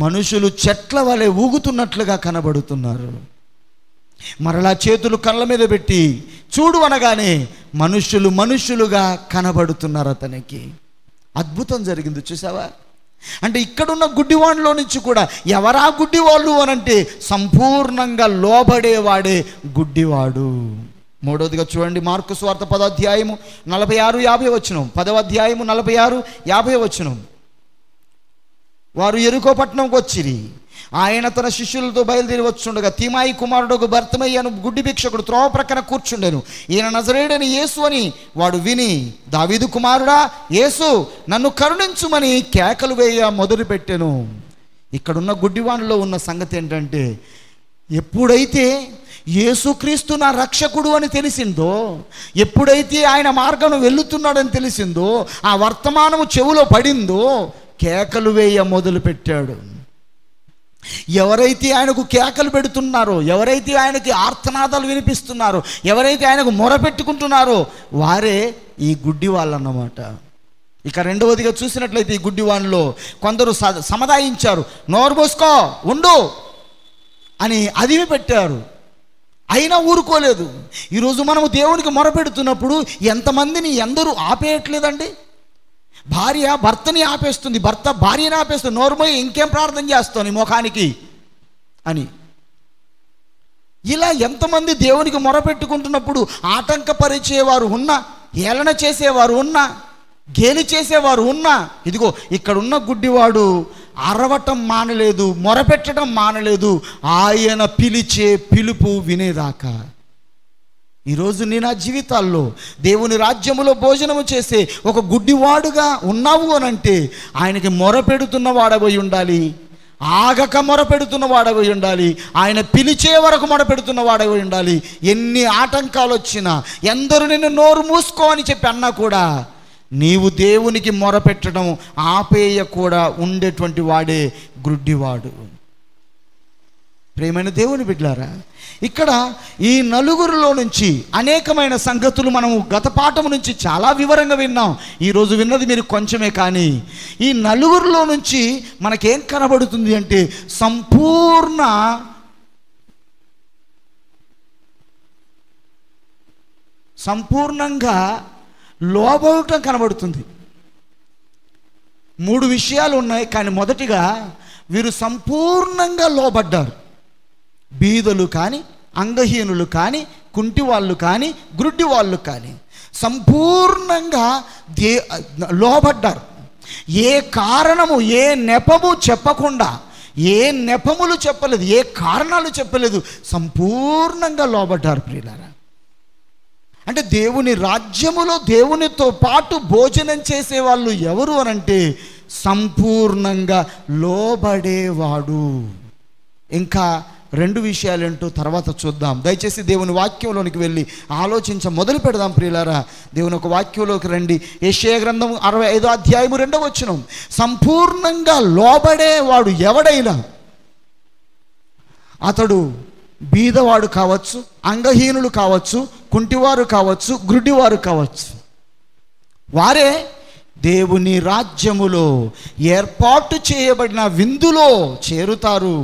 మనుషులు చెట్ల వలె ఊగుతున్నట్లుగా కనబడుతున్నారు మరలా చేతులు కళ్ళ మీద పెట్టి చూడు అనగానే మనుష్యులు మనుష్యులుగా కనబడుతున్నారు అతనికి అద్భుతం జరిగింది చూసావా అంటే ఇక్కడున్న గుడ్డివాడిలో నుంచి కూడా ఎవరా గుడ్డివాళ్ళు అంటే సంపూర్ణంగా లోబడేవాడే గుడ్డివాడు మూడవదిగా చూడండి మార్కు స్వార్థ పదాధ్యాయము నలభై ఆరు యాభై వచ్చునం పదవ అధ్యాయము నలభై ఆరు యాభై వచ్చునం వారు ఎరుకో పట్టణంకి వచ్చిరి ఆయన తన శిష్యులతో బయలుదేరి వచ్చుండగా తిమాయి కుమారుడు భర్తమయ్యను గుడ్డి భిక్షకుడు త్రోవ ప్రక్కన కూర్చుండెను ఈయన నజరేడని యేసు అని వాడు విని దావీదు కుమారుడా యేసు నన్ను కరుణించుమని కేకలు వేయ పెట్టాను ఇక్కడున్న గుడ్డివాణిలో ఉన్న సంగతి ఏంటంటే ఎప్పుడైతే యేసుక్రీస్తు నా రక్షకుడు అని తెలిసిందో ఎప్పుడైతే ఆయన మార్గం వెళ్ళుతున్నాడని తెలిసిందో ఆ వర్తమానము చెవులో పడిందో కేకలు వేయ మొదలుపెట్టాడు ఎవరైతే ఆయనకు కేకలు పెడుతున్నారో ఎవరైతే ఆయనకి ఆర్తనాదాలు వినిపిస్తున్నారో ఎవరైతే ఆయనకు మొరపెట్టుకుంటున్నారో వారే ఈ గుడ్డి వాళ్ళన్నమాట ఇక రెండవదిగా చూసినట్లయితే ఈ గుడ్డివాన్లో కొందరు సమాదాయించారు నోరు పోసుకో ఉండు అని అదివి పెట్టారు అయినా ఊరుకోలేదు ఈరోజు మనము దేవునికి మొరపెడుతున్నప్పుడు ఎంతమందిని ఎందరూ ఆపేయట్లేదండి భార్య భర్తని ఆపేస్తుంది భర్త భార్యని ఆపేస్తుంది నోరుమోయి ఇంకేం ప్రార్థన చేస్తావు ముఖానికి అని ఇలా ఎంతమంది దేవునికి మొరపెట్టుకుంటున్నప్పుడు ఆటంకపరిచేవారు ఉన్నా ఏలన చేసేవారు ఉన్నా గేలి చేసేవారు ఉన్నా ఇదిగో ఇక్కడ ఉన్న గుడ్డివాడు అరవటం మానలేదు మొరపెట్టడం మానలేదు ఆయన పిలిచే పిలుపు వినేదాకా ఈరోజు నీ నా జీవితాల్లో దేవుని రాజ్యములో భోజనము చేసే ఒక గుడ్డివాడుగా ఉన్నావు అని అంటే ఆయనకి మొరపెడుతున్న వాడబోయి ఉండాలి ఆగక మొరపెడుతున్న వాడబోయి ఉండాలి ఆయన పిలిచే వరకు మొరపెడుతున్న వాడబోయి ఉండాలి ఎన్ని ఆటంకాలు వచ్చినా ఎందరూ నిన్ను నోరు మూసుకో అని చెప్పి అన్నా కూడా నీవు దేవునికి మొరపెట్టడం ఆపేయ కూడా ఉండేటువంటి వాడే గుడ్డివాడు ప్రేమైన దేవుని బిడ్డారా ఇక్కడ ఈ నలుగురిలో నుంచి అనేకమైన సంగతులు మనము గత పాఠం నుంచి చాలా వివరంగా విన్నాం ఈరోజు విన్నది మీరు కొంచెమే కానీ ఈ నలుగురిలో నుంచి మనకేం కనబడుతుంది అంటే సంపూర్ణ సంపూర్ణంగా లోబడటం కనబడుతుంది మూడు విషయాలు ఉన్నాయి కానీ మొదటిగా వీరు సంపూర్ణంగా లోబడ్డారు బీదలు కానీ అంగహీనులు కానీ కుంటి వాళ్ళు కానీ గుడ్డి వాళ్ళు కానీ సంపూర్ణంగా దే లోబడ్డారు ఏ కారణము ఏ నెపము చెప్పకుండా ఏ నెపములు చెప్పలేదు ఏ కారణాలు చెప్పలేదు సంపూర్ణంగా లోబడ్డారు ప్రియులారా అంటే దేవుని రాజ్యములో దేవునితో పాటు భోజనం చేసేవాళ్ళు ఎవరు అనంటే సంపూర్ణంగా లోబడేవాడు ఇంకా రెండు ఏంటో తర్వాత చూద్దాం దయచేసి దేవుని వాక్యంలోనికి వెళ్ళి ఆలోచించ మొదలు పెడదాం ప్రియులారా దేవుని ఒక వాక్యంలోకి రండి ఏషియా గ్రంథం అరవై ఐదో అధ్యాయము రెండవ వచ్చినం సంపూర్ణంగా లోబడే వాడు ఎవడైనా అతడు బీదవాడు కావచ్చు అంగహీనులు కావచ్చు కుంటివారు కావచ్చు గ్రుడ్డివారు కావచ్చు వారే దేవుని రాజ్యములో ఏర్పాటు చేయబడిన విందులో చేరుతారు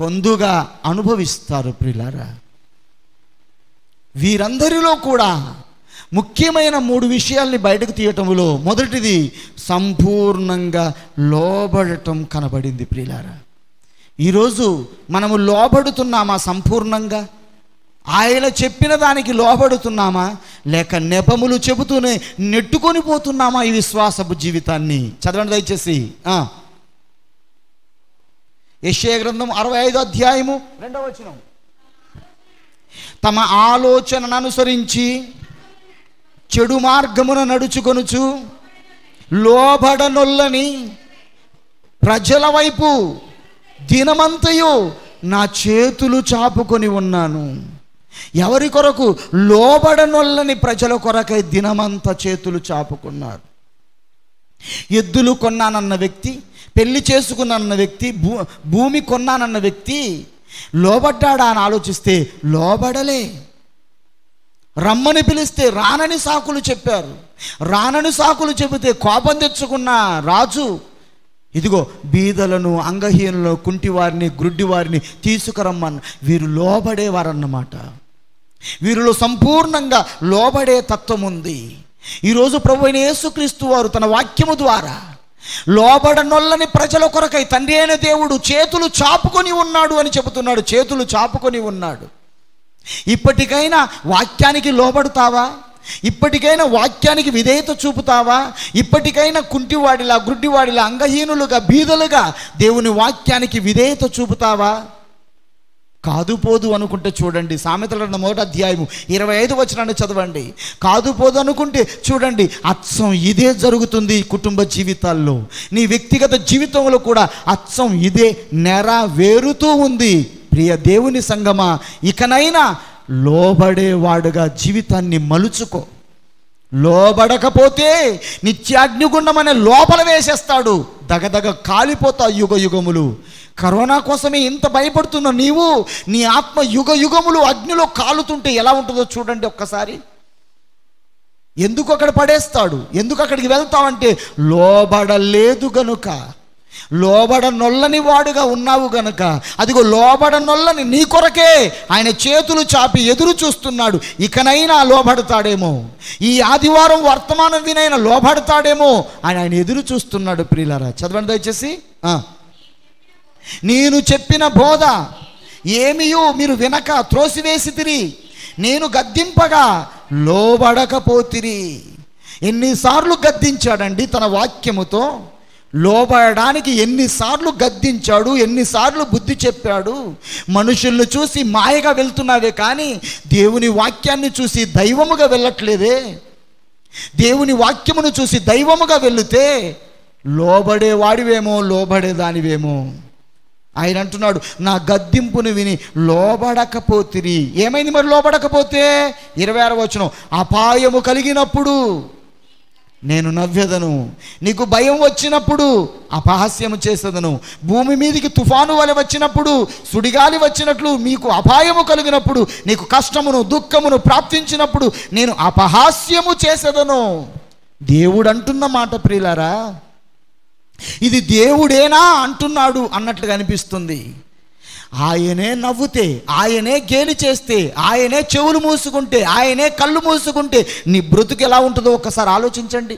పొందుగా అనుభవిస్తారు ప్రిలారా వీరందరిలో కూడా ముఖ్యమైన మూడు విషయాల్ని బయటకు తీయటంలో మొదటిది సంపూర్ణంగా లోబడటం కనబడింది ప్రిలారా ఈరోజు మనము లోబడుతున్నామా సంపూర్ణంగా ఆయన చెప్పిన దానికి లోబడుతున్నామా లేక నెపములు చెబుతూనే నెట్టుకొని పోతున్నామా ఈ విశ్వాసపు జీవితాన్ని చదవండి దయచేసి యశయ గ్రంథం అరవై ఐదు అధ్యాయము రెండవ వచనం తమ ఆలోచనను అనుసరించి చెడు మార్గమున నడుచుకొనుచు లోబడనొల్లని ప్రజల వైపు దినమంతయు నా చేతులు చాపుకొని ఉన్నాను ఎవరి కొరకు లోబడనొల్లని ప్రజల కొరకై దినమంత చేతులు చాపుకున్నారు ఎద్దులు కొన్నానన్న వ్యక్తి పెళ్లి చేసుకున్నానన్న వ్యక్తి భూ భూమి కొన్నానన్న వ్యక్తి లోబడ్డాడా అని ఆలోచిస్తే లోబడలే రమ్మని పిలిస్తే రానని సాకులు చెప్పారు రానని సాకులు చెబితే కోపం తెచ్చుకున్న రాజు ఇదిగో బీదలను అంగహీనులను కుంటివారిని గ్రుడ్డివారిని తీసుకురమ్మన్న వీరు లోబడేవారన్నమాట వీరిలో సంపూర్ణంగా లోబడే తత్వం ఉంది ఈరోజు ప్రభు అయిన యేసుక్రీస్తు వారు తన వాక్యము ద్వారా లోబడనొల్లని ప్రజల కొరకై తండ్రి అయిన దేవుడు చేతులు చాపుకొని ఉన్నాడు అని చెబుతున్నాడు చేతులు చాపుకొని ఉన్నాడు ఇప్పటికైనా వాక్యానికి లోబడుతావా ఇప్పటికైనా వాక్యానికి విధేయత చూపుతావా ఇప్పటికైనా కుంటివాడిలా గుడ్డివాడిలా అంగహీనులుగా బీదలుగా దేవుని వాక్యానికి విధేయత చూపుతావా కాదు పోదు అనుకుంటే చూడండి సామెతల మొదట మొదటి అధ్యాయము ఇరవై ఐదు వచ్చినాన్ని చదవండి కాదు పోదు అనుకుంటే చూడండి అచ్చం ఇదే జరుగుతుంది కుటుంబ జీవితాల్లో నీ వ్యక్తిగత జీవితంలో కూడా అచ్చం ఇదే నెరవేరుతూ ఉంది ప్రియ దేవుని సంగమా ఇకనైనా లోబడేవాడుగా జీవితాన్ని మలుచుకో లోబడకపోతే నిత్యాగ్నిగుండమనే లోపల వేసేస్తాడు దగదగ కాలిపోతా యుగ యుగములు కరోనా కోసమే ఇంత భయపడుతున్న నీవు నీ ఆత్మ యుగ యుగములు అగ్నిలో కాలుతుంటే ఎలా ఉంటుందో చూడండి ఒక్కసారి ఎందుకు అక్కడ పడేస్తాడు ఎందుకు అక్కడికి వెళ్తావంటే లోబడలేదు గనుక లోబడ నొల్లని వాడుగా ఉన్నావు గనుక అదిగో లోబడ నొల్లని నీ కొరకే ఆయన చేతులు చాపి ఎదురు చూస్తున్నాడు ఇకనైనా లోబడతాడేమో ఈ ఆదివారం వర్తమానం వినైనా లోబడతాడేమో ఆయన ఆయన ఎదురు చూస్తున్నాడు ప్రియులారా చదవండి దయచేసి నేను చెప్పిన బోధ ఏమియో మీరు వినక త్రోసివేసి తిరి నేను గద్దింపగా లోబడకపోతిరి ఎన్నిసార్లు గద్దించాడండి తన వాక్యముతో లోబడడానికి ఎన్నిసార్లు గద్దించాడు ఎన్నిసార్లు బుద్ధి చెప్పాడు మనుషుల్ని చూసి మాయగా వెళ్తున్నావే కానీ దేవుని వాక్యాన్ని చూసి దైవముగా వెళ్ళట్లేదే దేవుని వాక్యమును చూసి దైవముగా వెళితే లోబడేవాడివేమో లోబడేదానివేమో ఆయన అంటున్నాడు నా గద్దింపును విని లోబడకపోతిరి ఏమైంది మరి లోబడకపోతే ఇరవై ఆరు వచ్చిన అపాయము కలిగినప్పుడు నేను నవ్వేదను నీకు భయం వచ్చినప్పుడు అపహాస్యము చేసేదను భూమి మీదికి తుఫాను వలె వచ్చినప్పుడు సుడిగాలి వచ్చినట్లు మీకు అపాయము కలిగినప్పుడు నీకు కష్టమును దుఃఖమును ప్రాప్తించినప్పుడు నేను అపహాస్యము చేసేదను దేవుడు అంటున్న మాట ప్రియులారా ఇది దేవుడేనా అంటున్నాడు అన్నట్లుగా అనిపిస్తుంది ఆయనే నవ్వుతే ఆయనే గేలి చేస్తే ఆయనే చెవులు మూసుకుంటే ఆయనే కళ్ళు మూసుకుంటే నీ బ్రతుకు ఎలా ఉంటుందో ఒకసారి ఆలోచించండి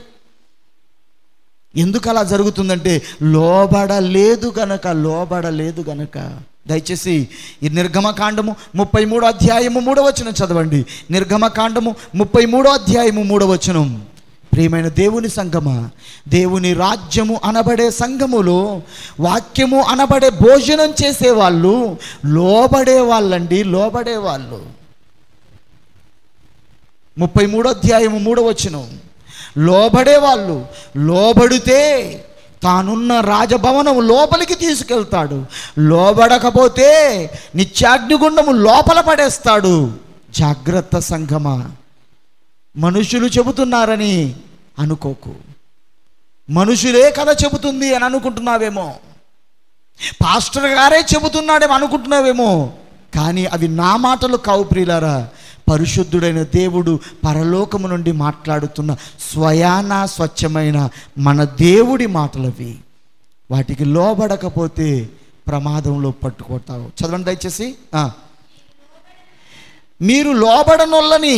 ఎందుకు అలా జరుగుతుందంటే లోబడలేదు గనక లోబడలేదు గనక దయచేసి ఈ నిర్గమకాండము ముప్పై మూడో అధ్యాయము మూడవచనం చదవండి నిర్గమకాండము ముప్పై మూడో అధ్యాయము మూడవచనం ప్రియమైన దేవుని సంఘమా దేవుని రాజ్యము అనబడే సంఘములో వాక్యము అనబడే భోజనం చేసేవాళ్ళు లోబడే వాళ్ళండి లోబడే వాళ్ళు ముప్పై మూడో అధ్యాయము మూడో వచనం లోబడే వాళ్ళు లోబడితే తానున్న రాజభవనం లోపలికి తీసుకెళ్తాడు లోబడకపోతే నిత్యాగ్నిగుండము లోపల పడేస్తాడు జాగ్రత్త సంఘమా మనుషులు చెబుతున్నారని అనుకోకు మనుషులే కథ చెబుతుంది అని అనుకుంటున్నావేమో పాస్టర్ గారే చెబుతున్నాడేమో అనుకుంటున్నావేమో కానీ అవి నా మాటలు కావు ప్రియులారా పరిశుద్ధుడైన దేవుడు పరలోకము నుండి మాట్లాడుతున్న స్వయాన స్వచ్ఛమైన మన దేవుడి మాటలవి వాటికి లోబడకపోతే ప్రమాదంలో పట్టుకుంటావు చదవండి దయచేసి మీరు లోబడనొల్లని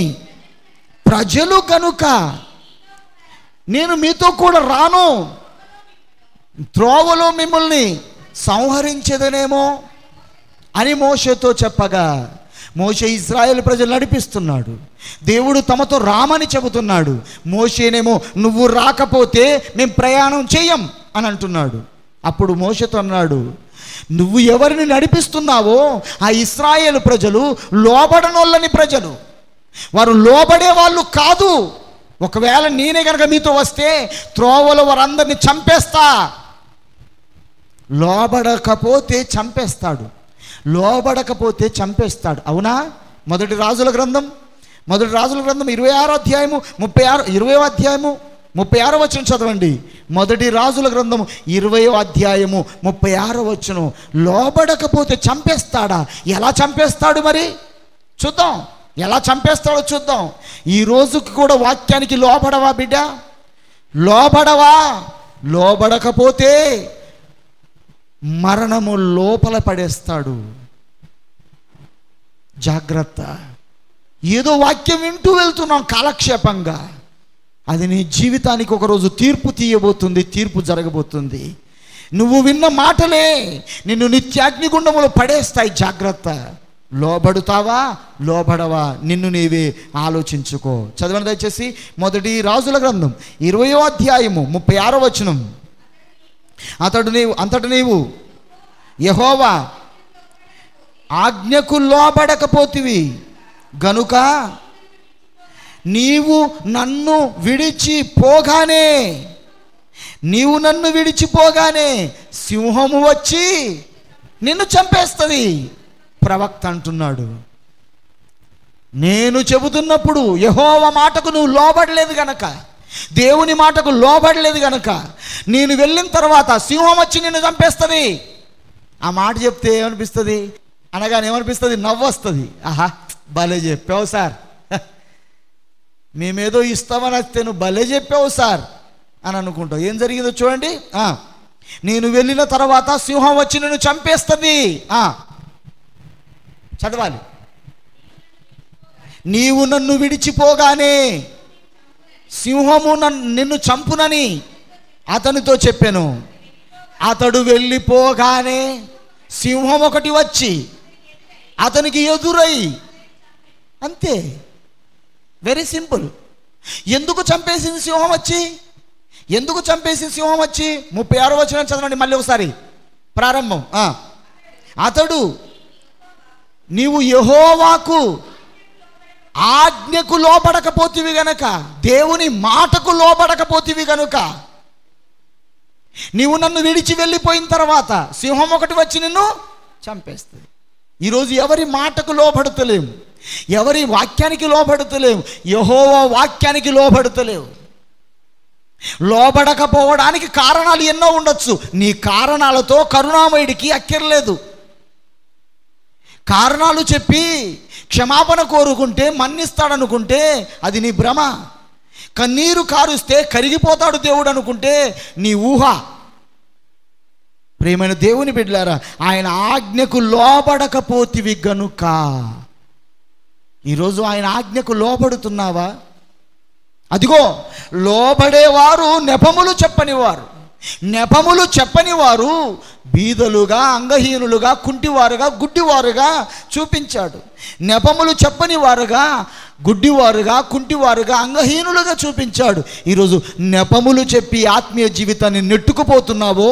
ప్రజలు కనుక నేను మీతో కూడా రాను త్రోవలో మిమ్మల్ని సంహరించదనేమో అని మోషతో చెప్పగా మోషే ఇజ్రాయెల్ ప్రజలు నడిపిస్తున్నాడు దేవుడు తమతో రామని చెబుతున్నాడు మోషేనేమో నువ్వు రాకపోతే మేము ప్రయాణం చేయం అని అంటున్నాడు అప్పుడు మోషతో అన్నాడు నువ్వు ఎవరిని నడిపిస్తున్నావో ఆ ఇస్రాయేల్ ప్రజలు లోబడనోళ్ళని ప్రజలు వారు లోబడే వాళ్ళు కాదు ఒకవేళ నేనే కనుక మీతో వస్తే త్రోవలు వారందరిని చంపేస్తా లోబడకపోతే చంపేస్తాడు లోబడకపోతే చంపేస్తాడు అవునా మొదటి రాజుల గ్రంథం మొదటి రాజుల గ్రంథం ఇరవై ఆరో అధ్యాయము ముప్పై ఆరు ఇరవై అధ్యాయము ముప్పై ఆరో వచ్చిన చదవండి మొదటి రాజుల గ్రంథము ఇరవయో అధ్యాయము ముప్పై ఆరో వచ్చును లోబడకపోతే చంపేస్తాడా ఎలా చంపేస్తాడు మరి చూద్దాం ఎలా చంపేస్తాడో చూద్దాం ఈ రోజుకి కూడా వాక్యానికి లోబడవా బిడ్డ లోబడవా లోబడకపోతే మరణము లోపల పడేస్తాడు జాగ్రత్త ఏదో వాక్యం వింటూ వెళ్తున్నాం కాలక్షేపంగా అది నీ జీవితానికి ఒకరోజు తీర్పు తీయబోతుంది తీర్పు జరగబోతుంది నువ్వు విన్న మాటలే నిన్ను నిత్యాగ్నిగుండములు పడేస్తాయి జాగ్రత్త లోబడుతావా లోబడవా నిన్ను నీవే ఆలోచించుకో చదవండి దయచేసి మొదటి రాజుల గ్రంథం ఇరవయో అధ్యాయము ముప్పై ఆరో వచనం అతడు నీవు అంతటి నీవు యహోవా ఆజ్ఞకు లోబడకపోతివి గనుక నీవు నన్ను విడిచి పోగానే నీవు నన్ను విడిచిపోగానే సింహము వచ్చి నిన్ను చంపేస్తుంది ప్రవక్త అంటున్నాడు నేను చెబుతున్నప్పుడు యహోవ మాటకు నువ్వు లోబడలేదు గనక దేవుని మాటకు లోబడలేదు గనక నేను వెళ్ళిన తర్వాత సింహం వచ్చి నిన్ను చంపేస్తుంది ఆ మాట చెప్తే ఏమనిపిస్తుంది అనగానే ఏమనిపిస్తుంది నవ్వు వస్తుంది ఆహా భలే చెప్పావు సార్ మేమేదో ఇస్తామని వస్తే నువ్వు భలే చెప్పావు సార్ అని అనుకుంటావు ఏం జరిగిందో చూడండి నేను వెళ్ళిన తర్వాత సింహం వచ్చి నిన్ను చంపేస్తుంది చదవాలి నీవు నన్ను విడిచిపోగానే సింహము నిన్ను చంపునని అతనితో చెప్పాను అతడు వెళ్ళిపోగానే సింహం ఒకటి వచ్చి అతనికి ఎదురై అంతే వెరీ సింపుల్ ఎందుకు చంపేసింది సింహం వచ్చి ఎందుకు చంపేసింది సింహం వచ్చి ముప్పై ఆరో వచ్చిన చదవండి మళ్ళీ ఒకసారి ప్రారంభం అతడు నీవు యహోవాకు ఆజ్ఞకు లోపడకపోతివి గనక దేవుని మాటకు లోపడకపోతివి గనుక నీవు నన్ను విడిచి వెళ్ళిపోయిన తర్వాత సింహం ఒకటి వచ్చి నిన్ను చంపేస్తుంది ఈరోజు ఎవరి మాటకు లోపడతలేము ఎవరి వాక్యానికి లోపడతలేము యహోవా వాక్యానికి లోపడతలేవు లోబడకపోవడానికి కారణాలు ఎన్నో ఉండొచ్చు నీ కారణాలతో కరుణామయుడికి అక్కర్లేదు కారణాలు చెప్పి క్షమాపణ కోరుకుంటే మన్నిస్తాడనుకుంటే అది నీ భ్రమ కన్నీరు కారుస్తే కరిగిపోతాడు దేవుడు అనుకుంటే నీ ఊహ ప్రేమైన దేవుని బిడ్డలారా ఆయన ఆజ్ఞకు లోబడకపోతివి గనుక ఈరోజు ఆయన ఆజ్ఞకు లోబడుతున్నావా అదిగో లోబడేవారు నెపములు చెప్పనివారు నెపములు చెప్పని వారు బీదలుగా అంగహీనులుగా కుంటివారుగా గుడ్డివారుగా చూపించాడు నెపములు చెప్పని వారుగా గుడ్డివారుగా కుంటివారుగా అంగహీనులుగా చూపించాడు ఈరోజు నెపములు చెప్పి ఆత్మీయ జీవితాన్ని నెట్టుకుపోతున్నావో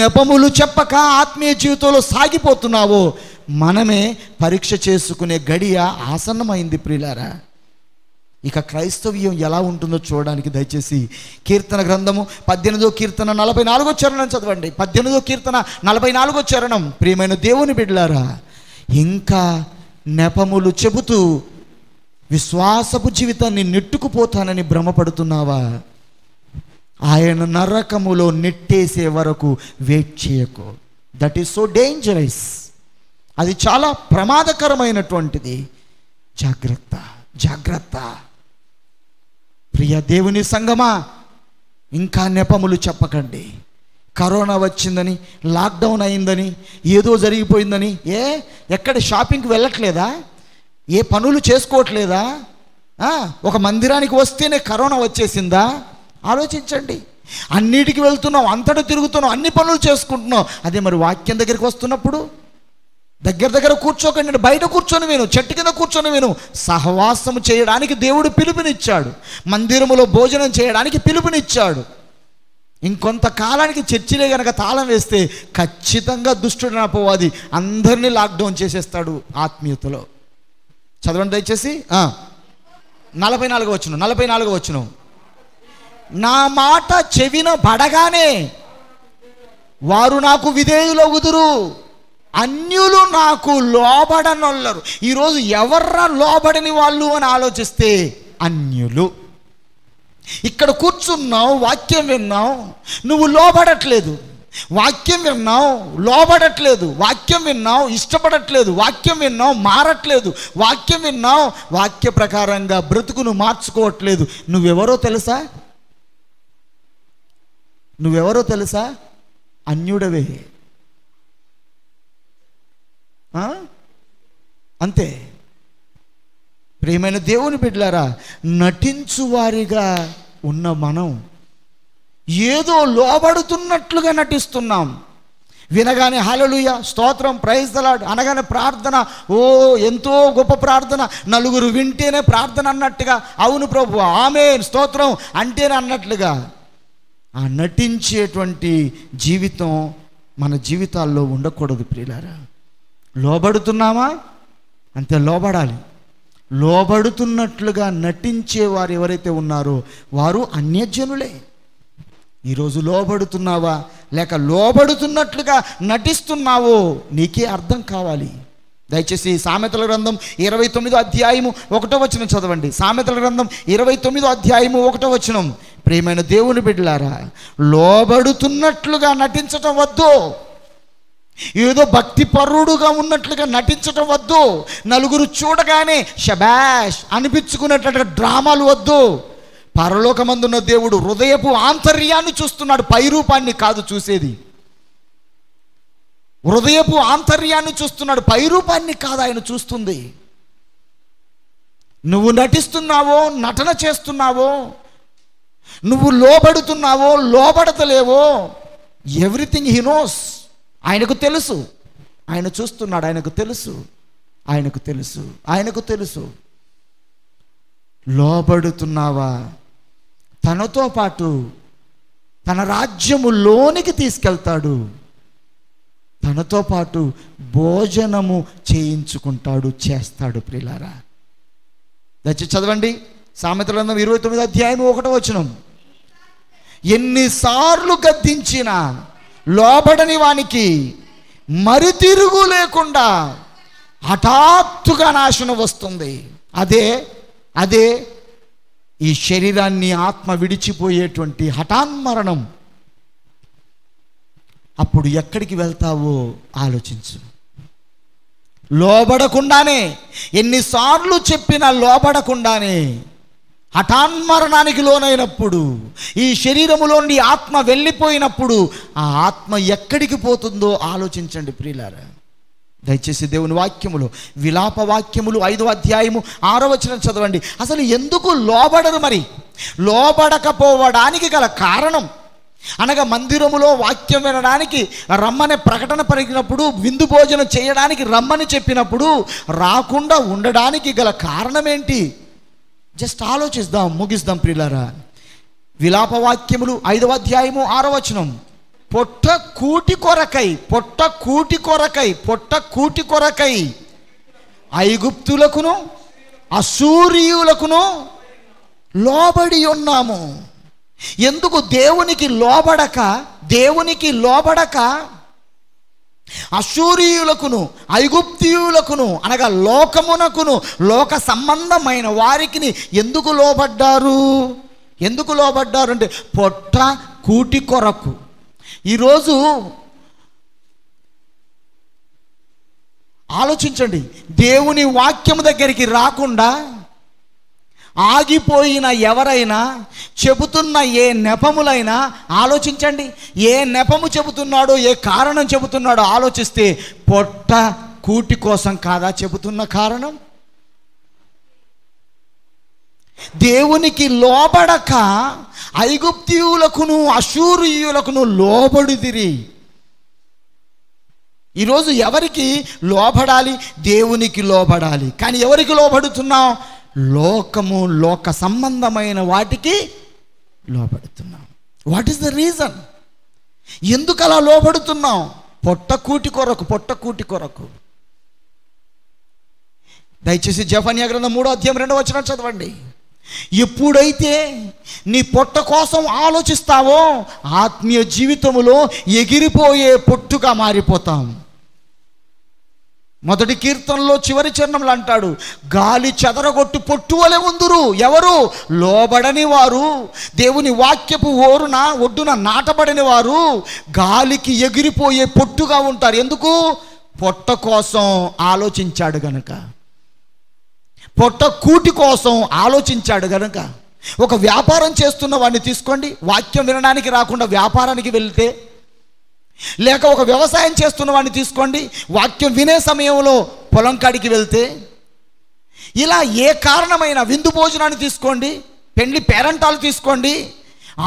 నెపములు చెప్పక ఆత్మీయ జీవితంలో సాగిపోతున్నావో మనమే పరీక్ష చేసుకునే గడియ ఆసన్నమైంది ప్రియులారా ఇక క్రైస్తవ్యం ఎలా ఉంటుందో చూడడానికి దయచేసి కీర్తన గ్రంథము పద్దెనిమిదో కీర్తన నలభై నాలుగో చరణం చదవండి పద్దెనిమిదో కీర్తన నలభై నాలుగో చరణం ప్రియమైన దేవుని బిడ్డలారా ఇంకా నెపములు చెబుతూ విశ్వాసపు జీవితాన్ని నెట్టుకుపోతానని భ్రమపడుతున్నావా ఆయన నరకములో నెట్టేసే వరకు వెయిట్ చేయకు దట్ ఈస్ సో డేంజరస్ అది చాలా ప్రమాదకరమైనటువంటిది జాగ్రత్త ప్రియ దేవుని సంగమా ఇంకా నెపములు చెప్పకండి కరోనా వచ్చిందని లాక్డౌన్ అయిందని ఏదో జరిగిపోయిందని ఏ ఎక్కడ షాపింగ్కి వెళ్ళట్లేదా ఏ పనులు చేసుకోవట్లేదా ఒక మందిరానికి వస్తేనే కరోనా వచ్చేసిందా ఆలోచించండి అన్నిటికి వెళ్తున్నాం అంతటా తిరుగుతున్నాం అన్ని పనులు చేసుకుంటున్నాం అదే మరి వాక్యం దగ్గరికి వస్తున్నప్పుడు దగ్గర దగ్గర కూర్చోకండి నేను బయట కూర్చొని విను చెట్టు కింద కూర్చొని విను సహవాసము చేయడానికి దేవుడు పిలుపునిచ్చాడు మందిరములో భోజనం చేయడానికి పిలుపునిచ్చాడు ఇంకొంతకాలానికి చర్చిలే గనక తాళం వేస్తే ఖచ్చితంగా దుష్టుడు అపవాది అందరినీ లాక్డౌన్ చేసేస్తాడు ఆత్మీయతలో చదవండి దయచేసి నలభై నాలుగు వచ్చును నలభై నాలుగు వచ్చును నా మాట చెవిన పడగానే వారు నాకు విధేయులవుదురు అన్యులు నాకు లోబడనొల్లరు ఈరోజు ఎవర్రా లోబడని వాళ్ళు అని ఆలోచిస్తే అన్యులు ఇక్కడ కూర్చున్నావు వాక్యం విన్నావు నువ్వు లోబడట్లేదు వాక్యం విన్నావు లోబడట్లేదు వాక్యం విన్నావు ఇష్టపడట్లేదు వాక్యం విన్నావు మారట్లేదు వాక్యం విన్నావు వాక్య ప్రకారంగా బ్రతుకును మార్చుకోవట్లేదు నువ్వెవరో తెలుసా నువ్వెవరో తెలుసా అన్యుడవే అంతే ప్రియమైన దేవుని బిడ్డలారా వారిగా ఉన్న మనం ఏదో లోబడుతున్నట్లుగా నటిస్తున్నాం వినగానే హలలుయ స్తోత్రం ప్రైజ్ అనగానే ప్రార్థన ఓ ఎంతో గొప్ప ప్రార్థన నలుగురు వింటేనే ప్రార్థన అన్నట్టుగా అవును ప్రభు ఆమె స్తోత్రం అంటేనే అన్నట్లుగా ఆ నటించేటువంటి జీవితం మన జీవితాల్లో ఉండకూడదు ప్రియులారా లోబడుతున్నామా అంతే లోబడాలి లోబడుతున్నట్లుగా నటించే వారు ఎవరైతే ఉన్నారో వారు అన్యజనులే ఈరోజు లోబడుతున్నావా లేక లోబడుతున్నట్లుగా నటిస్తున్నావో నీకే అర్థం కావాలి దయచేసి సామెతల గ్రంథం ఇరవై తొమ్మిదో అధ్యాయము ఒకటో వచనం చదవండి సామెతల గ్రంథం ఇరవై తొమ్మిదో అధ్యాయము ఒకటో వచనం ప్రేమైన దేవుని బిడ్డలారా లోబడుతున్నట్లుగా నటించటం వద్దు ఏదో భక్తి పరుడుగా ఉన్నట్లుగా నటించడం వద్దు నలుగురు చూడగానే షబాష్ అనిపించుకునేట డ్రామాలు వద్దు పరలోకమందున్న దేవుడు హృదయపు ఆంతర్యాన్ని చూస్తున్నాడు పైరూపాన్ని కాదు చూసేది హృదయపు ఆంతర్యాన్ని చూస్తున్నాడు పైరూపాన్ని కాదు ఆయన చూస్తుంది నువ్వు నటిస్తున్నావో నటన చేస్తున్నావో నువ్వు లోబడుతున్నావో లోబడతలేవో ఎవ్రీథింగ్ హీ నోస్ ఆయనకు తెలుసు ఆయన చూస్తున్నాడు ఆయనకు తెలుసు ఆయనకు తెలుసు ఆయనకు తెలుసు లోబడుతున్నావా తనతో పాటు తన రాజ్యము లోనికి తీసుకెళ్తాడు తనతో పాటు భోజనము చేయించుకుంటాడు చేస్తాడు ప్రిలారా దచ్చి చదవండి సామెతలందం ఇరవై తొమ్మిది అధ్యాయం ఒకటో వచనం ఎన్నిసార్లు గద్దించినా లోబడని వానికి మరుతిరుగు లేకుండా హఠాత్తుగా నాశనం వస్తుంది అదే అదే ఈ శరీరాన్ని ఆత్మ విడిచిపోయేటువంటి హఠాన్మరణం అప్పుడు ఎక్కడికి వెళ్తావో ఆలోచించు లోబడకుండానే ఎన్నిసార్లు చెప్పినా లోబడకుండానే హఠాన్మరణానికి లోనైనప్పుడు ఈ శరీరములోని ఆత్మ వెళ్ళిపోయినప్పుడు ఆ ఆత్మ ఎక్కడికి పోతుందో ఆలోచించండి ప్రియులారా దయచేసి దేవుని వాక్యములు విలాప వాక్యములు ఐదో అధ్యాయము ఆరో వచ్చిన చదవండి అసలు ఎందుకు లోబడరు మరి లోబడకపోవడానికి గల కారణం అనగా మందిరములో వాక్యం వినడానికి రమ్మనే ప్రకటన పరిగినప్పుడు విందు భోజనం చేయడానికి రమ్మని చెప్పినప్పుడు రాకుండా ఉండడానికి గల కారణం ఏంటి జస్ట్ ఆలోచిద్దాం ముగిస్తాం ప్రియులారా విలాపవాక్యములు ఐదవ అధ్యాయము ఆరవచనం పొట్ట కూటి కొరకై పొట్ట కూటి కొరకై పొట్ట కూటి కొరకై ఐగుప్తులకును అసూరియులకును లోబడి ఉన్నాము ఎందుకు దేవునికి లోబడక దేవునికి లోబడక అశూరియులకును ఐగుప్తియులకును అనగా లోకమునకును లోక సంబంధమైన వారికి ఎందుకు లోబడ్డారు ఎందుకు లోబడ్డారు అంటే పొట్ట కూటి కొరకు ఈరోజు ఆలోచించండి దేవుని వాక్యము దగ్గరికి రాకుండా ఆగిపోయిన ఎవరైనా చెబుతున్న ఏ నెపములైనా ఆలోచించండి ఏ నెపము చెబుతున్నాడో ఏ కారణం చెబుతున్నాడో ఆలోచిస్తే పొట్ట కూటి కోసం కాదా చెబుతున్న కారణం దేవునికి లోబడక ఐగుప్తియులకును అశూరియులకును లోబడిదిరి ఈరోజు ఎవరికి లోబడాలి దేవునికి లోబడాలి కానీ ఎవరికి లోబడుతున్నాం లోకము లోక సంబంధమైన వాటికి లోపడుతున్నాం వాట్ ఈస్ ద రీజన్ ఎందుకు అలా లోపడుతున్నాం పొట్టకూటి కొరకు పొట్టకూటి కొరకు దయచేసి జపాన్ గ్రంథం మూడో అధ్యాయం రెండో వచ్చిన చదవండి ఎప్పుడైతే నీ పొట్ట కోసం ఆలోచిస్తావో ఆత్మీయ జీవితంలో ఎగిరిపోయే పొట్టుగా మారిపోతాం మొదటి కీర్తనలో చివరి చరణంలో అంటాడు గాలి చెదరగొట్టు పొట్టువలే ఉందురు ఎవరు లోబడని వారు దేవుని వాక్యపు ఓరున ఒడ్డున నాటబడని వారు గాలికి ఎగిరిపోయే పొట్టుగా ఉంటారు ఎందుకు పొట్ట కోసం ఆలోచించాడు గనక పొట్ట కూటి కోసం ఆలోచించాడు గనక ఒక వ్యాపారం చేస్తున్న వాడిని తీసుకోండి వాక్యం వినడానికి రాకుండా వ్యాపారానికి వెళ్తే లేక ఒక వ్యవసాయం చేస్తున్న వాడిని తీసుకోండి వాక్యం వినే సమయంలో పొలం కాడికి వెళ్తే ఇలా ఏ కారణమైన విందు భోజనాన్ని తీసుకోండి పెండ్లి పేరంటాలు తీసుకోండి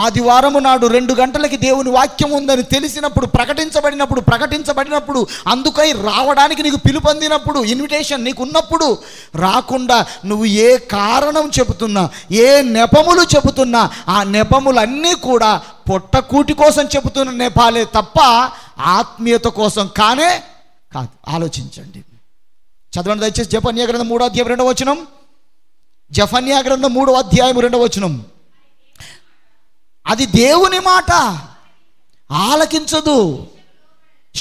ఆదివారము నాడు రెండు గంటలకి దేవుని వాక్యం ఉందని తెలిసినప్పుడు ప్రకటించబడినప్పుడు ప్రకటించబడినప్పుడు అందుకై రావడానికి నీకు పిలుపొందినప్పుడు ఇన్విటేషన్ నీకు ఉన్నప్పుడు రాకుండా నువ్వు ఏ కారణం చెబుతున్నా ఏ నెపములు చెబుతున్నా ఆ నెపములన్నీ కూడా పొట్టకూటి కోసం చెబుతున్న నెపాలే తప్ప ఆత్మీయత కోసం కానే కాదు ఆలోచించండి చదవండి దయచేసి జపన్యా గ్రంథం మూడో అధ్యాయం రెండవ వచనం జఫన్యా గ్రంథం మూడో అధ్యాయం రెండవ వచనం అది దేవుని మాట ఆలకించదు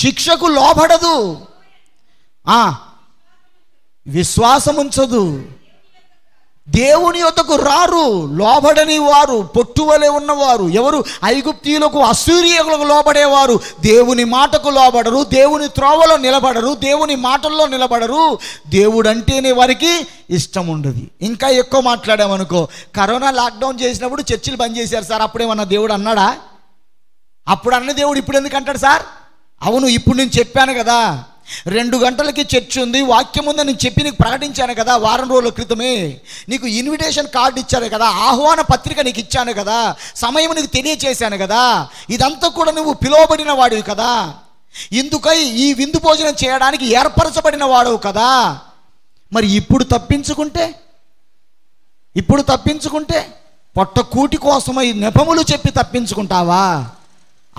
శిక్షకు లోబడదు విశ్వాసముంచదు దేవుని యొక్కకు రారు లోబడని వారు పొట్టువలే ఉన్నవారు ఎవరు ఐగుప్తీయులకు అసూర్యకులకు లోబడేవారు దేవుని మాటకు లోబడరు దేవుని త్రోవలో నిలబడరు దేవుని మాటల్లో నిలబడరు దేవుడు అంటేనే వారికి ఇష్టం ఉండదు ఇంకా ఎక్కువ మాట్లాడామనుకో కరోనా లాక్డౌన్ చేసినప్పుడు చర్చిలు బంద్ చేశారు సార్ అప్పుడేమన్నా దేవుడు అన్నాడా అప్పుడు అన్న దేవుడు ఇప్పుడు ఎందుకు అంటాడు సార్ అవును ఇప్పుడు నేను చెప్పాను కదా రెండు గంటలకి చర్చ్ ఉంది వాక్యం ఉందని నేను చెప్పి నీకు ప్రకటించాను కదా వారం రోజుల క్రితమే నీకు ఇన్విటేషన్ కార్డు ఇచ్చాను కదా ఆహ్వాన పత్రిక నీకు ఇచ్చాను కదా సమయం నీకు తెలియచేశాను కదా ఇదంతా కూడా నువ్వు పిలువబడిన వాడివి కదా ఇందుకై ఈ విందు భోజనం చేయడానికి ఏర్పరచబడిన వాడవు కదా మరి ఇప్పుడు తప్పించుకుంటే ఇప్పుడు తప్పించుకుంటే పొట్టకూటి కోసమై నెపములు చెప్పి తప్పించుకుంటావా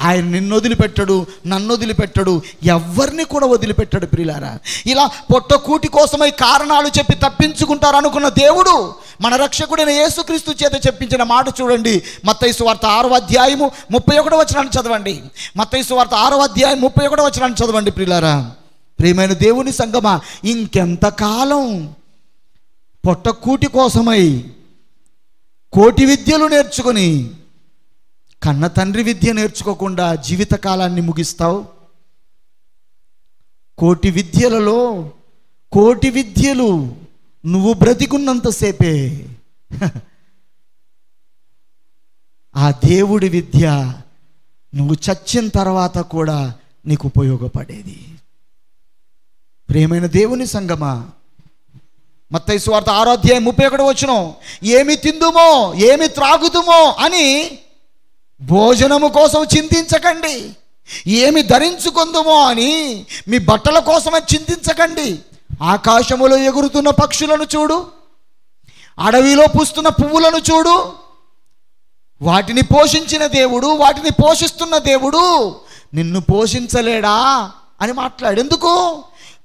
ఆయన నిన్ను వదిలిపెట్టడు నన్ను వదిలిపెట్టడు ఎవరిని కూడా వదిలిపెట్టడు ప్రియులారా ఇలా పొట్టకూటి కోసమై కారణాలు చెప్పి తప్పించుకుంటారు అనుకున్న దేవుడు మన రక్షకుడైన యేసుక్రీస్తు చేత చెప్పించిన మాట చూడండి మత్తైసు వార్త ఆరో అధ్యాయము ముప్పై ఒకటో వచనాన్ని చదవండి మత్తైసు వార్త ఆరో అధ్యాయం ముప్పై ఒకటో వచనాన్ని చదవండి ప్రియులారా ప్రియమైన దేవుని సంగమా ఇంకెంతకాలం పొట్టకూటి కోసమై కోటి విద్యలు నేర్చుకొని కన్న తండ్రి విద్య నేర్చుకోకుండా జీవితకాలాన్ని ముగిస్తావు కోటి విద్యలలో కోటి విద్యలు నువ్వు బ్రతికున్నంతసేపే ఆ దేవుడి విద్య నువ్వు చచ్చిన తర్వాత కూడా నీకు ఉపయోగపడేది ప్రేమైన దేవుని సంగమా మత్తైసు వార్త ఆరాధ్యాయం ముప్పై ఒకటి వచ్చినాం ఏమి తిందుమో ఏమి త్రాగుదుమో అని భోజనము కోసం చింతించకండి ఏమి ధరించుకుందుమో అని మీ బట్టల కోసమే చింతించకండి ఆకాశములో ఎగురుతున్న పక్షులను చూడు అడవిలో పూస్తున్న పువ్వులను చూడు వాటిని పోషించిన దేవుడు వాటిని పోషిస్తున్న దేవుడు నిన్ను పోషించలేడా అని మాట్లాడేందుకు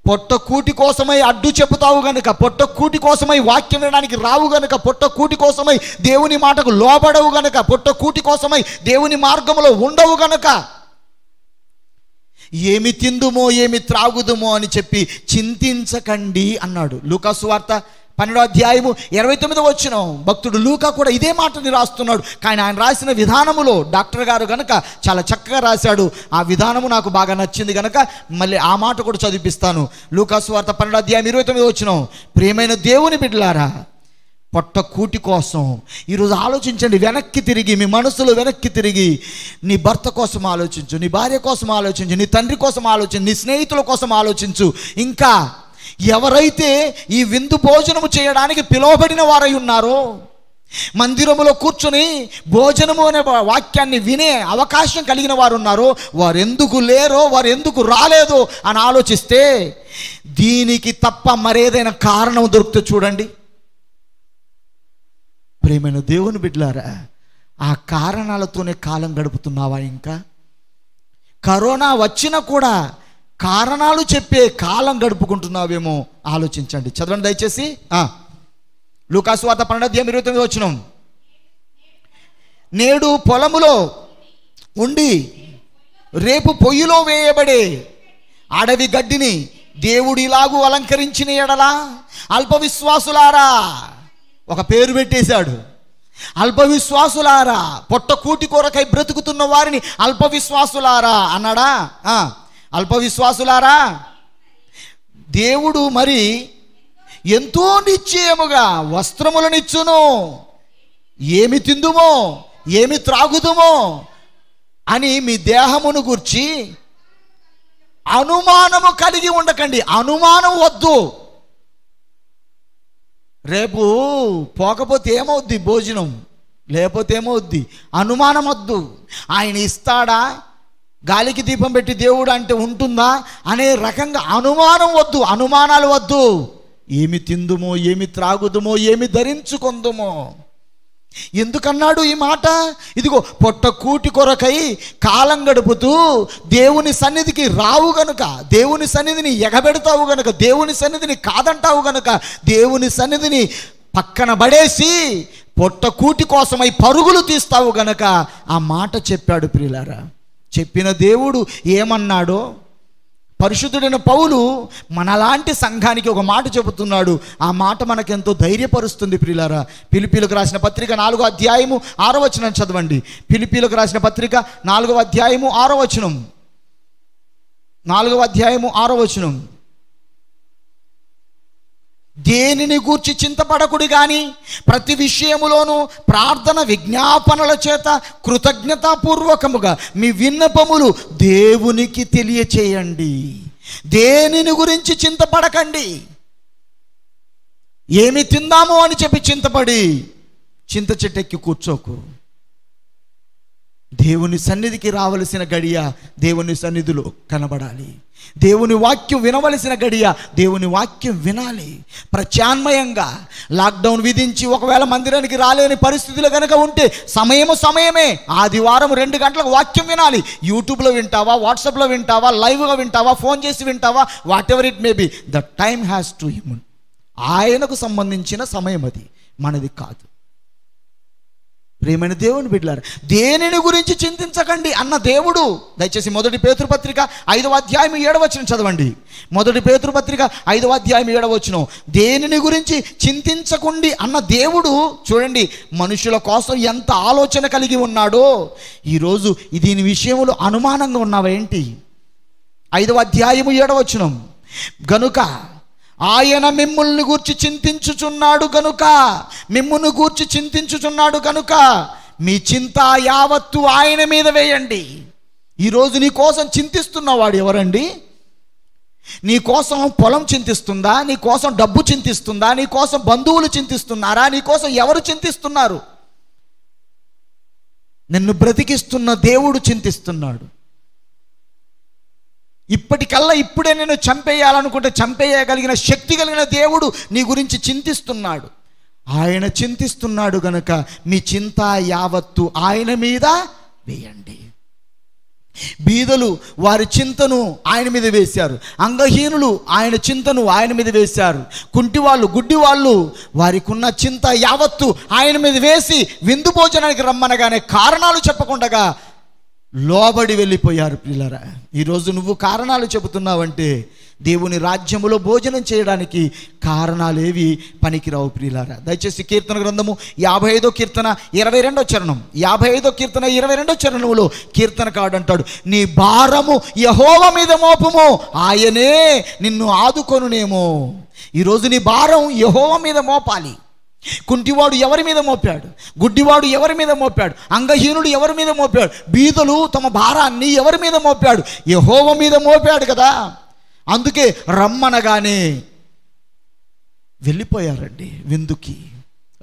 పొట్టకూటి కోసమై అడ్డు చెబుతావు గనుక పొట్టకూటి కోసమై వాక్యం వినడానికి రావు గనుక పొట్టకూటి కోసమై దేవుని మాటకు లోబడవు గనుక పొట్టకూటి కోసమై దేవుని మార్గంలో ఉండవు గనుక ఏమి తిందుమో ఏమి త్రాగుదుమో అని చెప్పి చింతించకండి అన్నాడు లూకాసు వార్త పన్నెండో అధ్యాయము ఇరవై తొమ్మిదో వచ్చిన భక్తుడు లూకా కూడా ఇదే మాటని రాస్తున్నాడు కానీ ఆయన రాసిన విధానములో డాక్టర్ గారు కనుక చాలా చక్కగా రాశాడు ఆ విధానము నాకు బాగా నచ్చింది కనుక మళ్ళీ ఆ మాట కూడా చదివిస్తాను లూకా వార్త పన్నెండో అధ్యాయం ఇరవై తొమ్మిది వచ్చిన ప్రియమైన దేవుని బిడ్డలారా పొట్ట కూటి కోసం ఈరోజు ఆలోచించండి వెనక్కి తిరిగి మీ మనసులో వెనక్కి తిరిగి నీ భర్త కోసం ఆలోచించు నీ భార్య కోసం ఆలోచించు నీ తండ్రి కోసం ఆలోచించు నీ స్నేహితుల కోసం ఆలోచించు ఇంకా ఎవరైతే ఈ విందు భోజనము చేయడానికి పిలువబడిన వారై ఉన్నారో మందిరములో కూర్చుని భోజనము అనే వాక్యాన్ని వినే అవకాశం కలిగిన వారు ఉన్నారో వారు ఎందుకు లేరో వారు ఎందుకు రాలేదో అని ఆలోచిస్తే దీనికి తప్ప మరేదైనా కారణం దొరికితే చూడండి ప్రేమైన దేవుని బిడ్లారా ఆ కారణాలతోనే కాలం గడుపుతున్నావా ఇంకా కరోనా వచ్చినా కూడా కారణాలు చెప్పే కాలం గడుపుకుంటున్నావేమో ఆలోచించండి చదవండి దయచేసి లూకాసు వార్త పన్నెండు అధ్యాయం ఇరవై తొమ్మిది వచ్చిన నేడు పొలములో ఉండి రేపు పొయ్యిలో వేయబడే అడవి గడ్డిని దేవుడు ఇలాగూ అలంకరించిన ఎడలా అల్పవిశ్వాసులారా ఒక పేరు పెట్టేశాడు అల్పవిశ్వాసులారా పొట్ట కూటి కొరకై బ్రతుకుతున్న వారిని అల్పవిశ్వాసులారా అన్నాడా అల్పవిశ్వాసులారా దేవుడు మరి ఎంతో నిశ్చయముగా వస్త్రములనిచ్చును ఏమి తిందుమో ఏమి త్రాగుదుమో అని మీ దేహమును గుర్చి అనుమానము కలిగి ఉండకండి అనుమానం వద్దు రేపు పోకపోతే ఏమవుద్ది భోజనం లేకపోతే ఏమవుద్ది అనుమానం వద్దు ఆయన ఇస్తాడా గాలికి దీపం పెట్టి దేవుడు అంటే ఉంటుందా అనే రకంగా అనుమానం వద్దు అనుమానాలు వద్దు ఏమి తిందుమో ఏమి త్రాగుదుమో ఏమి ధరించుకుందుమో ఎందుకన్నాడు ఈ మాట ఇదిగో పొట్ట కూటి కొరకై కాలం గడుపుతూ దేవుని సన్నిధికి రావు గనుక దేవుని సన్నిధిని ఎగబెడతావు గనుక దేవుని సన్నిధిని కాదంటావు గనుక దేవుని సన్నిధిని పక్కన పడేసి పొట్ట కూటి కోసమై పరుగులు తీస్తావు గనక ఆ మాట చెప్పాడు ప్రియులారా చెప్పిన దేవుడు ఏమన్నాడో పరిశుద్ధుడైన పౌలు మనలాంటి సంఘానికి ఒక మాట చెబుతున్నాడు ఆ మాట మనకెంతో ధైర్యపరుస్తుంది ప్రియులారా పిలిపిలకు రాసిన పత్రిక నాలుగో అధ్యాయము ఆరో వచనం చదవండి పిలిపిలకు రాసిన పత్రిక నాలుగవ అధ్యాయము ఆరో వచనం నాలుగవ అధ్యాయము ఆరో వచనం దేనిని గూర్చి చింతపడకుడు కానీ ప్రతి విషయములోనూ ప్రార్థన విజ్ఞాపనల చేత కృతజ్ఞతాపూర్వకముగా మీ విన్నపములు దేవునికి తెలియచేయండి దేనిని గురించి చింతపడకండి ఏమి తిందాము అని చెప్పి చింతపడి చింత చెట్టెక్కి కూర్చోకు దేవుని సన్నిధికి రావలసిన గడియ దేవుని సన్నిధిలో కనబడాలి దేవుని వాక్యం వినవలసిన గడియ దేవుని వాక్యం వినాలి ప్రత్యాన్మయంగా లాక్డౌన్ విధించి ఒకవేళ మందిరానికి రాలేని పరిస్థితులు కనుక ఉంటే సమయము సమయమే ఆదివారం రెండు గంటలకు వాక్యం వినాలి యూట్యూబ్లో వింటావా వాట్సాప్లో వింటావా లైవ్గా వింటావా ఫోన్ చేసి వింటావా whatever it may be the time has to him ఆయనకు సంబంధించిన సమయం అది మనది కాదు ప్రేమైన దేవుని బిడ్డలారు దేనిని గురించి చింతించకండి అన్న దేవుడు దయచేసి మొదటి పేతృపత్రిక ఐదవ అధ్యాయం ఏడవచ్చున చదవండి మొదటి పేతృపత్రిక ఐదవ అధ్యాయం ఏడవచ్చును దేనిని గురించి చింతించకండి అన్న దేవుడు చూడండి మనుషుల కోసం ఎంత ఆలోచన కలిగి ఉన్నాడో ఈరోజు దీని విషయంలో అనుమానంగా ఉన్నావేంటి ఐదవ అధ్యాయము ఏడవచ్చును గనుక ఆయన మిమ్ముల్ని గూర్చి చింతించుచున్నాడు కనుక మిమ్మును గూర్చి చింతించుచున్నాడు కనుక మీ చింత యావత్తు ఆయన మీద వేయండి ఈరోజు నీ కోసం చింతిస్తున్నవాడు ఎవరండి నీ కోసం పొలం చింతిస్తుందా నీ కోసం డబ్బు చింతిస్తుందా నీ కోసం బంధువులు చింతిస్తున్నారా నీ కోసం ఎవరు చింతిస్తున్నారు నిన్ను బ్రతికిస్తున్న దేవుడు చింతిస్తున్నాడు ఇప్పటికల్లా ఇప్పుడే నేను చంపేయాలనుకుంటే చంపేయగలిగిన శక్తి కలిగిన దేవుడు నీ గురించి చింతిస్తున్నాడు ఆయన చింతిస్తున్నాడు గనక మీ చింత యావత్తు ఆయన మీద వేయండి బీదలు వారి చింతను ఆయన మీద వేశారు అంగహీనులు ఆయన చింతను ఆయన మీద వేశారు కుంటి గుడ్డి వాళ్ళు వారికి ఉన్న చింత యావత్తు ఆయన మీద వేసి విందు భోజనానికి రమ్మనగానే కారణాలు చెప్పకుండగా లోబడి వెళ్ళిపోయారు పిల్లరా ఈరోజు నువ్వు కారణాలు చెబుతున్నావంటే దేవుని రాజ్యములో భోజనం చేయడానికి కారణాలు ఏవి పనికిరావు ప్రియులారా దయచేసి కీర్తన గ్రంథము యాభై ఐదో కీర్తన ఇరవై రెండో చరణం యాభై ఐదో కీర్తన ఇరవై రెండో చరణంలో కీర్తన అంటాడు నీ భారము యహోవ మీద మోపము ఆయనే నిన్ను ఆదుకొనునేమో ఈరోజు నీ భారం యహోవ మీద మోపాలి కుంటివాడు ఎవరి మీద మోపాడు గుడ్డివాడు ఎవరి మీద మోపాడు అంగహీనుడు ఎవరి మీద మోపాడు బీదలు తమ భారాన్ని ఎవరి మీద మోపాడు యహోవ మీద మోపాడు కదా అందుకే రమ్మనగానే వెళ్ళిపోయారండి విందుకి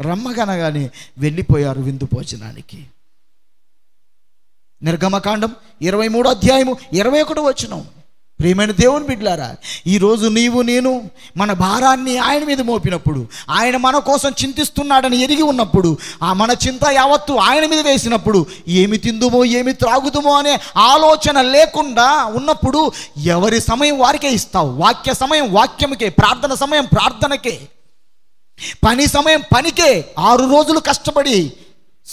రమ్మగనగానే వెళ్ళిపోయారు విందు భోజనానికి నిర్గమకాండం ఇరవై మూడు అధ్యాయము ఇరవై ఒకటి వచ్చినాం ప్రేమైన దేవుని బిడ్డలారా ఈరోజు నీవు నేను మన భారాన్ని ఆయన మీద మోపినప్పుడు ఆయన మన కోసం చింతిస్తున్నాడని ఎరిగి ఉన్నప్పుడు ఆ మన చింత యావత్తు ఆయన మీద వేసినప్పుడు ఏమి తిందుమో ఏమి త్రాగుదుమో అనే ఆలోచన లేకుండా ఉన్నప్పుడు ఎవరి సమయం వారికే ఇస్తావు వాక్య సమయం వాక్యముకే ప్రార్థన సమయం ప్రార్థనకే పని సమయం పనికే ఆరు రోజులు కష్టపడి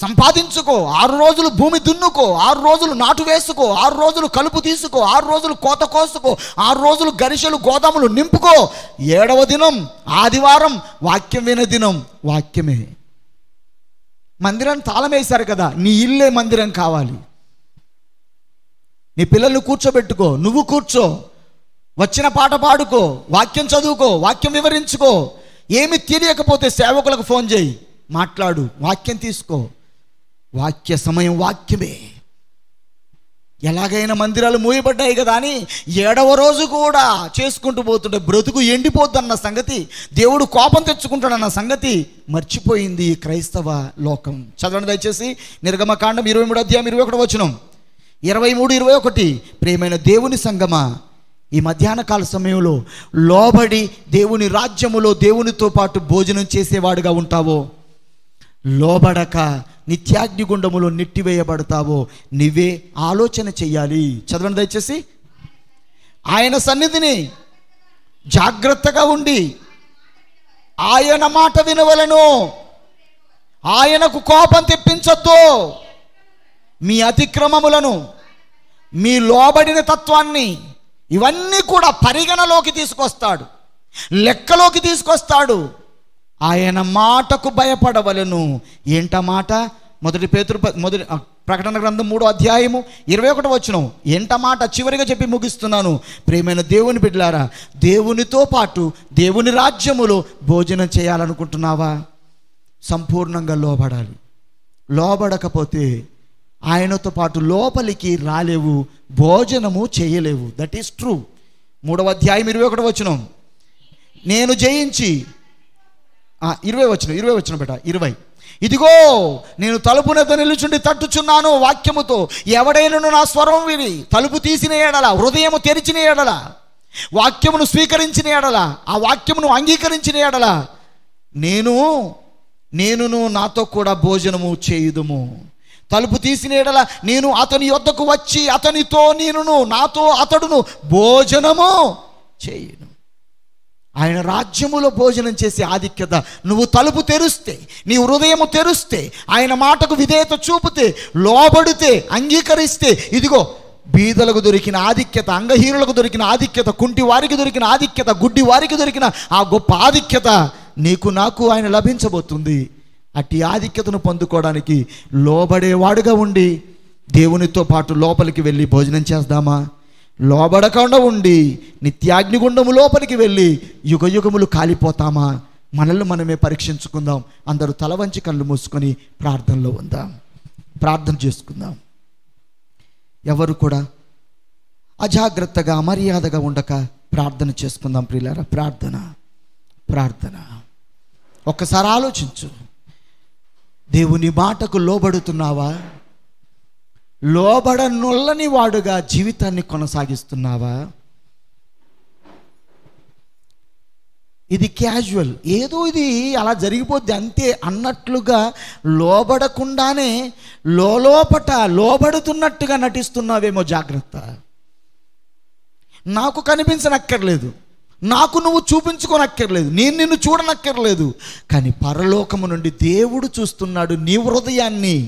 సంపాదించుకో ఆరు రోజులు భూమి దున్నుకో ఆరు రోజులు నాటు వేసుకో ఆరు రోజులు కలుపు తీసుకో ఆరు రోజులు కోత కోసుకో ఆరు రోజులు గరిషలు గోదాములు నింపుకో ఏడవ దినం ఆదివారం వాక్యం విన దినం వాక్యమే మందిరాన్ని తాళం వేశారు కదా నీ ఇల్లే మందిరం కావాలి నీ పిల్లల్ని కూర్చోబెట్టుకో నువ్వు కూర్చో వచ్చిన పాట పాడుకో వాక్యం చదువుకో వాక్యం వివరించుకో ఏమి తెలియకపోతే సేవకులకు ఫోన్ చేయి మాట్లాడు వాక్యం తీసుకో వాక్య సమయం వాక్యమే ఎలాగైనా మందిరాలు మూయబడ్డాయి కదా అని ఏడవ రోజు కూడా చేసుకుంటూ పోతుంటే బ్రతుకు ఎండిపోద్దన్న సంగతి దేవుడు కోపం తెచ్చుకుంటాడన్న సంగతి మర్చిపోయింది క్రైస్తవ లోకం చదవండి దయచేసి నిర్గమకాండం ఇరవై మూడు అధ్యాయం ఇరవై ఒకటి వచ్చిన ఇరవై మూడు ఇరవై ఒకటి ప్రియమైన దేవుని సంగమ ఈ మధ్యాహ్న కాల సమయంలో లోబడి దేవుని రాజ్యములో దేవునితో పాటు భోజనం చేసేవాడుగా ఉంటావో లోబడక గుండములో నెట్టివేయబడతావో నీవే ఆలోచన చెయ్యాలి చదవండి దయచేసి ఆయన సన్నిధిని జాగ్రత్తగా ఉండి ఆయన మాట వినవలను ఆయనకు కోపం తెప్పించొద్దు మీ అతిక్రమములను మీ లోబడిన తత్వాన్ని ఇవన్నీ కూడా పరిగణలోకి తీసుకొస్తాడు లెక్కలోకి తీసుకొస్తాడు ఆయన మాటకు భయపడవలను ఏంట మాట మొదటి పేతురు మొదటి ప్రకటన గ్రంథం మూడో అధ్యాయము ఇరవై ఒకటి వచ్చిన ఎంట మాట చివరిగా చెప్పి ముగిస్తున్నాను ప్రేమైన దేవుని బిడ్డలారా దేవునితో పాటు దేవుని రాజ్యములో భోజనం చేయాలనుకుంటున్నావా సంపూర్ణంగా లోబడాలి లోబడకపోతే ఆయనతో పాటు లోపలికి రాలేవు భోజనము చేయలేవు దట్ ఈస్ ట్రూ మూడవ అధ్యాయం ఇరవై ఒకటి వచ్చిన నేను జయించి ఇరవై వచ్చిన ఇరవై వచ్చిన బేట ఇరవై ఇదిగో నేను తలుపునతో నిలుచుండి తట్టుచున్నాను వాక్యముతో ఎవడైనను నా స్వరం విని తలుపు తీసిన ఏడల హృదయము తెరిచిన ఏడల వాక్యమును స్వీకరించిన ఏడల ఆ వాక్యమును అంగీకరించిన ఏడల నేను నేనును నాతో కూడా భోజనము చేయుదుము తలుపు తీసిన ఏడల నేను అతని యొద్దకు వచ్చి అతనితో నేనును నాతో అతడును భోజనము చేయును ఆయన రాజ్యములో భోజనం చేసే ఆధిక్యత నువ్వు తలుపు తెరుస్తే నీ హృదయము తెరుస్తే ఆయన మాటకు విధేయత చూపితే లోబడితే అంగీకరిస్తే ఇదిగో బీదలకు దొరికిన ఆధిక్యత అంగహీనులకు దొరికిన ఆధిక్యత కుంటి వారికి దొరికిన ఆధిక్యత గుడ్డి వారికి దొరికిన ఆ గొప్ప ఆధిక్యత నీకు నాకు ఆయన లభించబోతుంది అట్టి ఆధిక్యతను పొందుకోవడానికి లోబడేవాడుగా ఉండి దేవునితో పాటు లోపలికి వెళ్ళి భోజనం చేద్దామా లోబడకుండా ఉండి నిత్యాగ్నిగుండము లోపలికి వెళ్ళి యుగ యుగములు కాలిపోతామా మనల్ని మనమే పరీక్షించుకుందాం అందరూ తల వంచి కళ్ళు మూసుకొని ప్రార్థనలో ఉందాం ప్రార్థన చేసుకుందాం ఎవరు కూడా అజాగ్రత్తగా అమర్యాదగా ఉండక ప్రార్థన చేసుకుందాం ప్రియులారా ప్రార్థన ప్రార్థన ఒక్కసారి ఆలోచించు దేవుని మాటకు లోబడుతున్నావా లోబడ నొల్లని వాడుగా జీవితాన్ని కొనసాగిస్తున్నావా ఇది క్యాజువల్ ఏదో ఇది అలా జరిగిపోద్ది అంతే అన్నట్లుగా లోబడకుండానే లోపట లోబడుతున్నట్టుగా నటిస్తున్నావేమో జాగ్రత్త నాకు కనిపించనక్కర్లేదు నాకు నువ్వు చూపించుకోనక్కర్లేదు నేను నిన్ను చూడనక్కర్లేదు కానీ పరలోకము నుండి దేవుడు చూస్తున్నాడు నీ హృదయాన్ని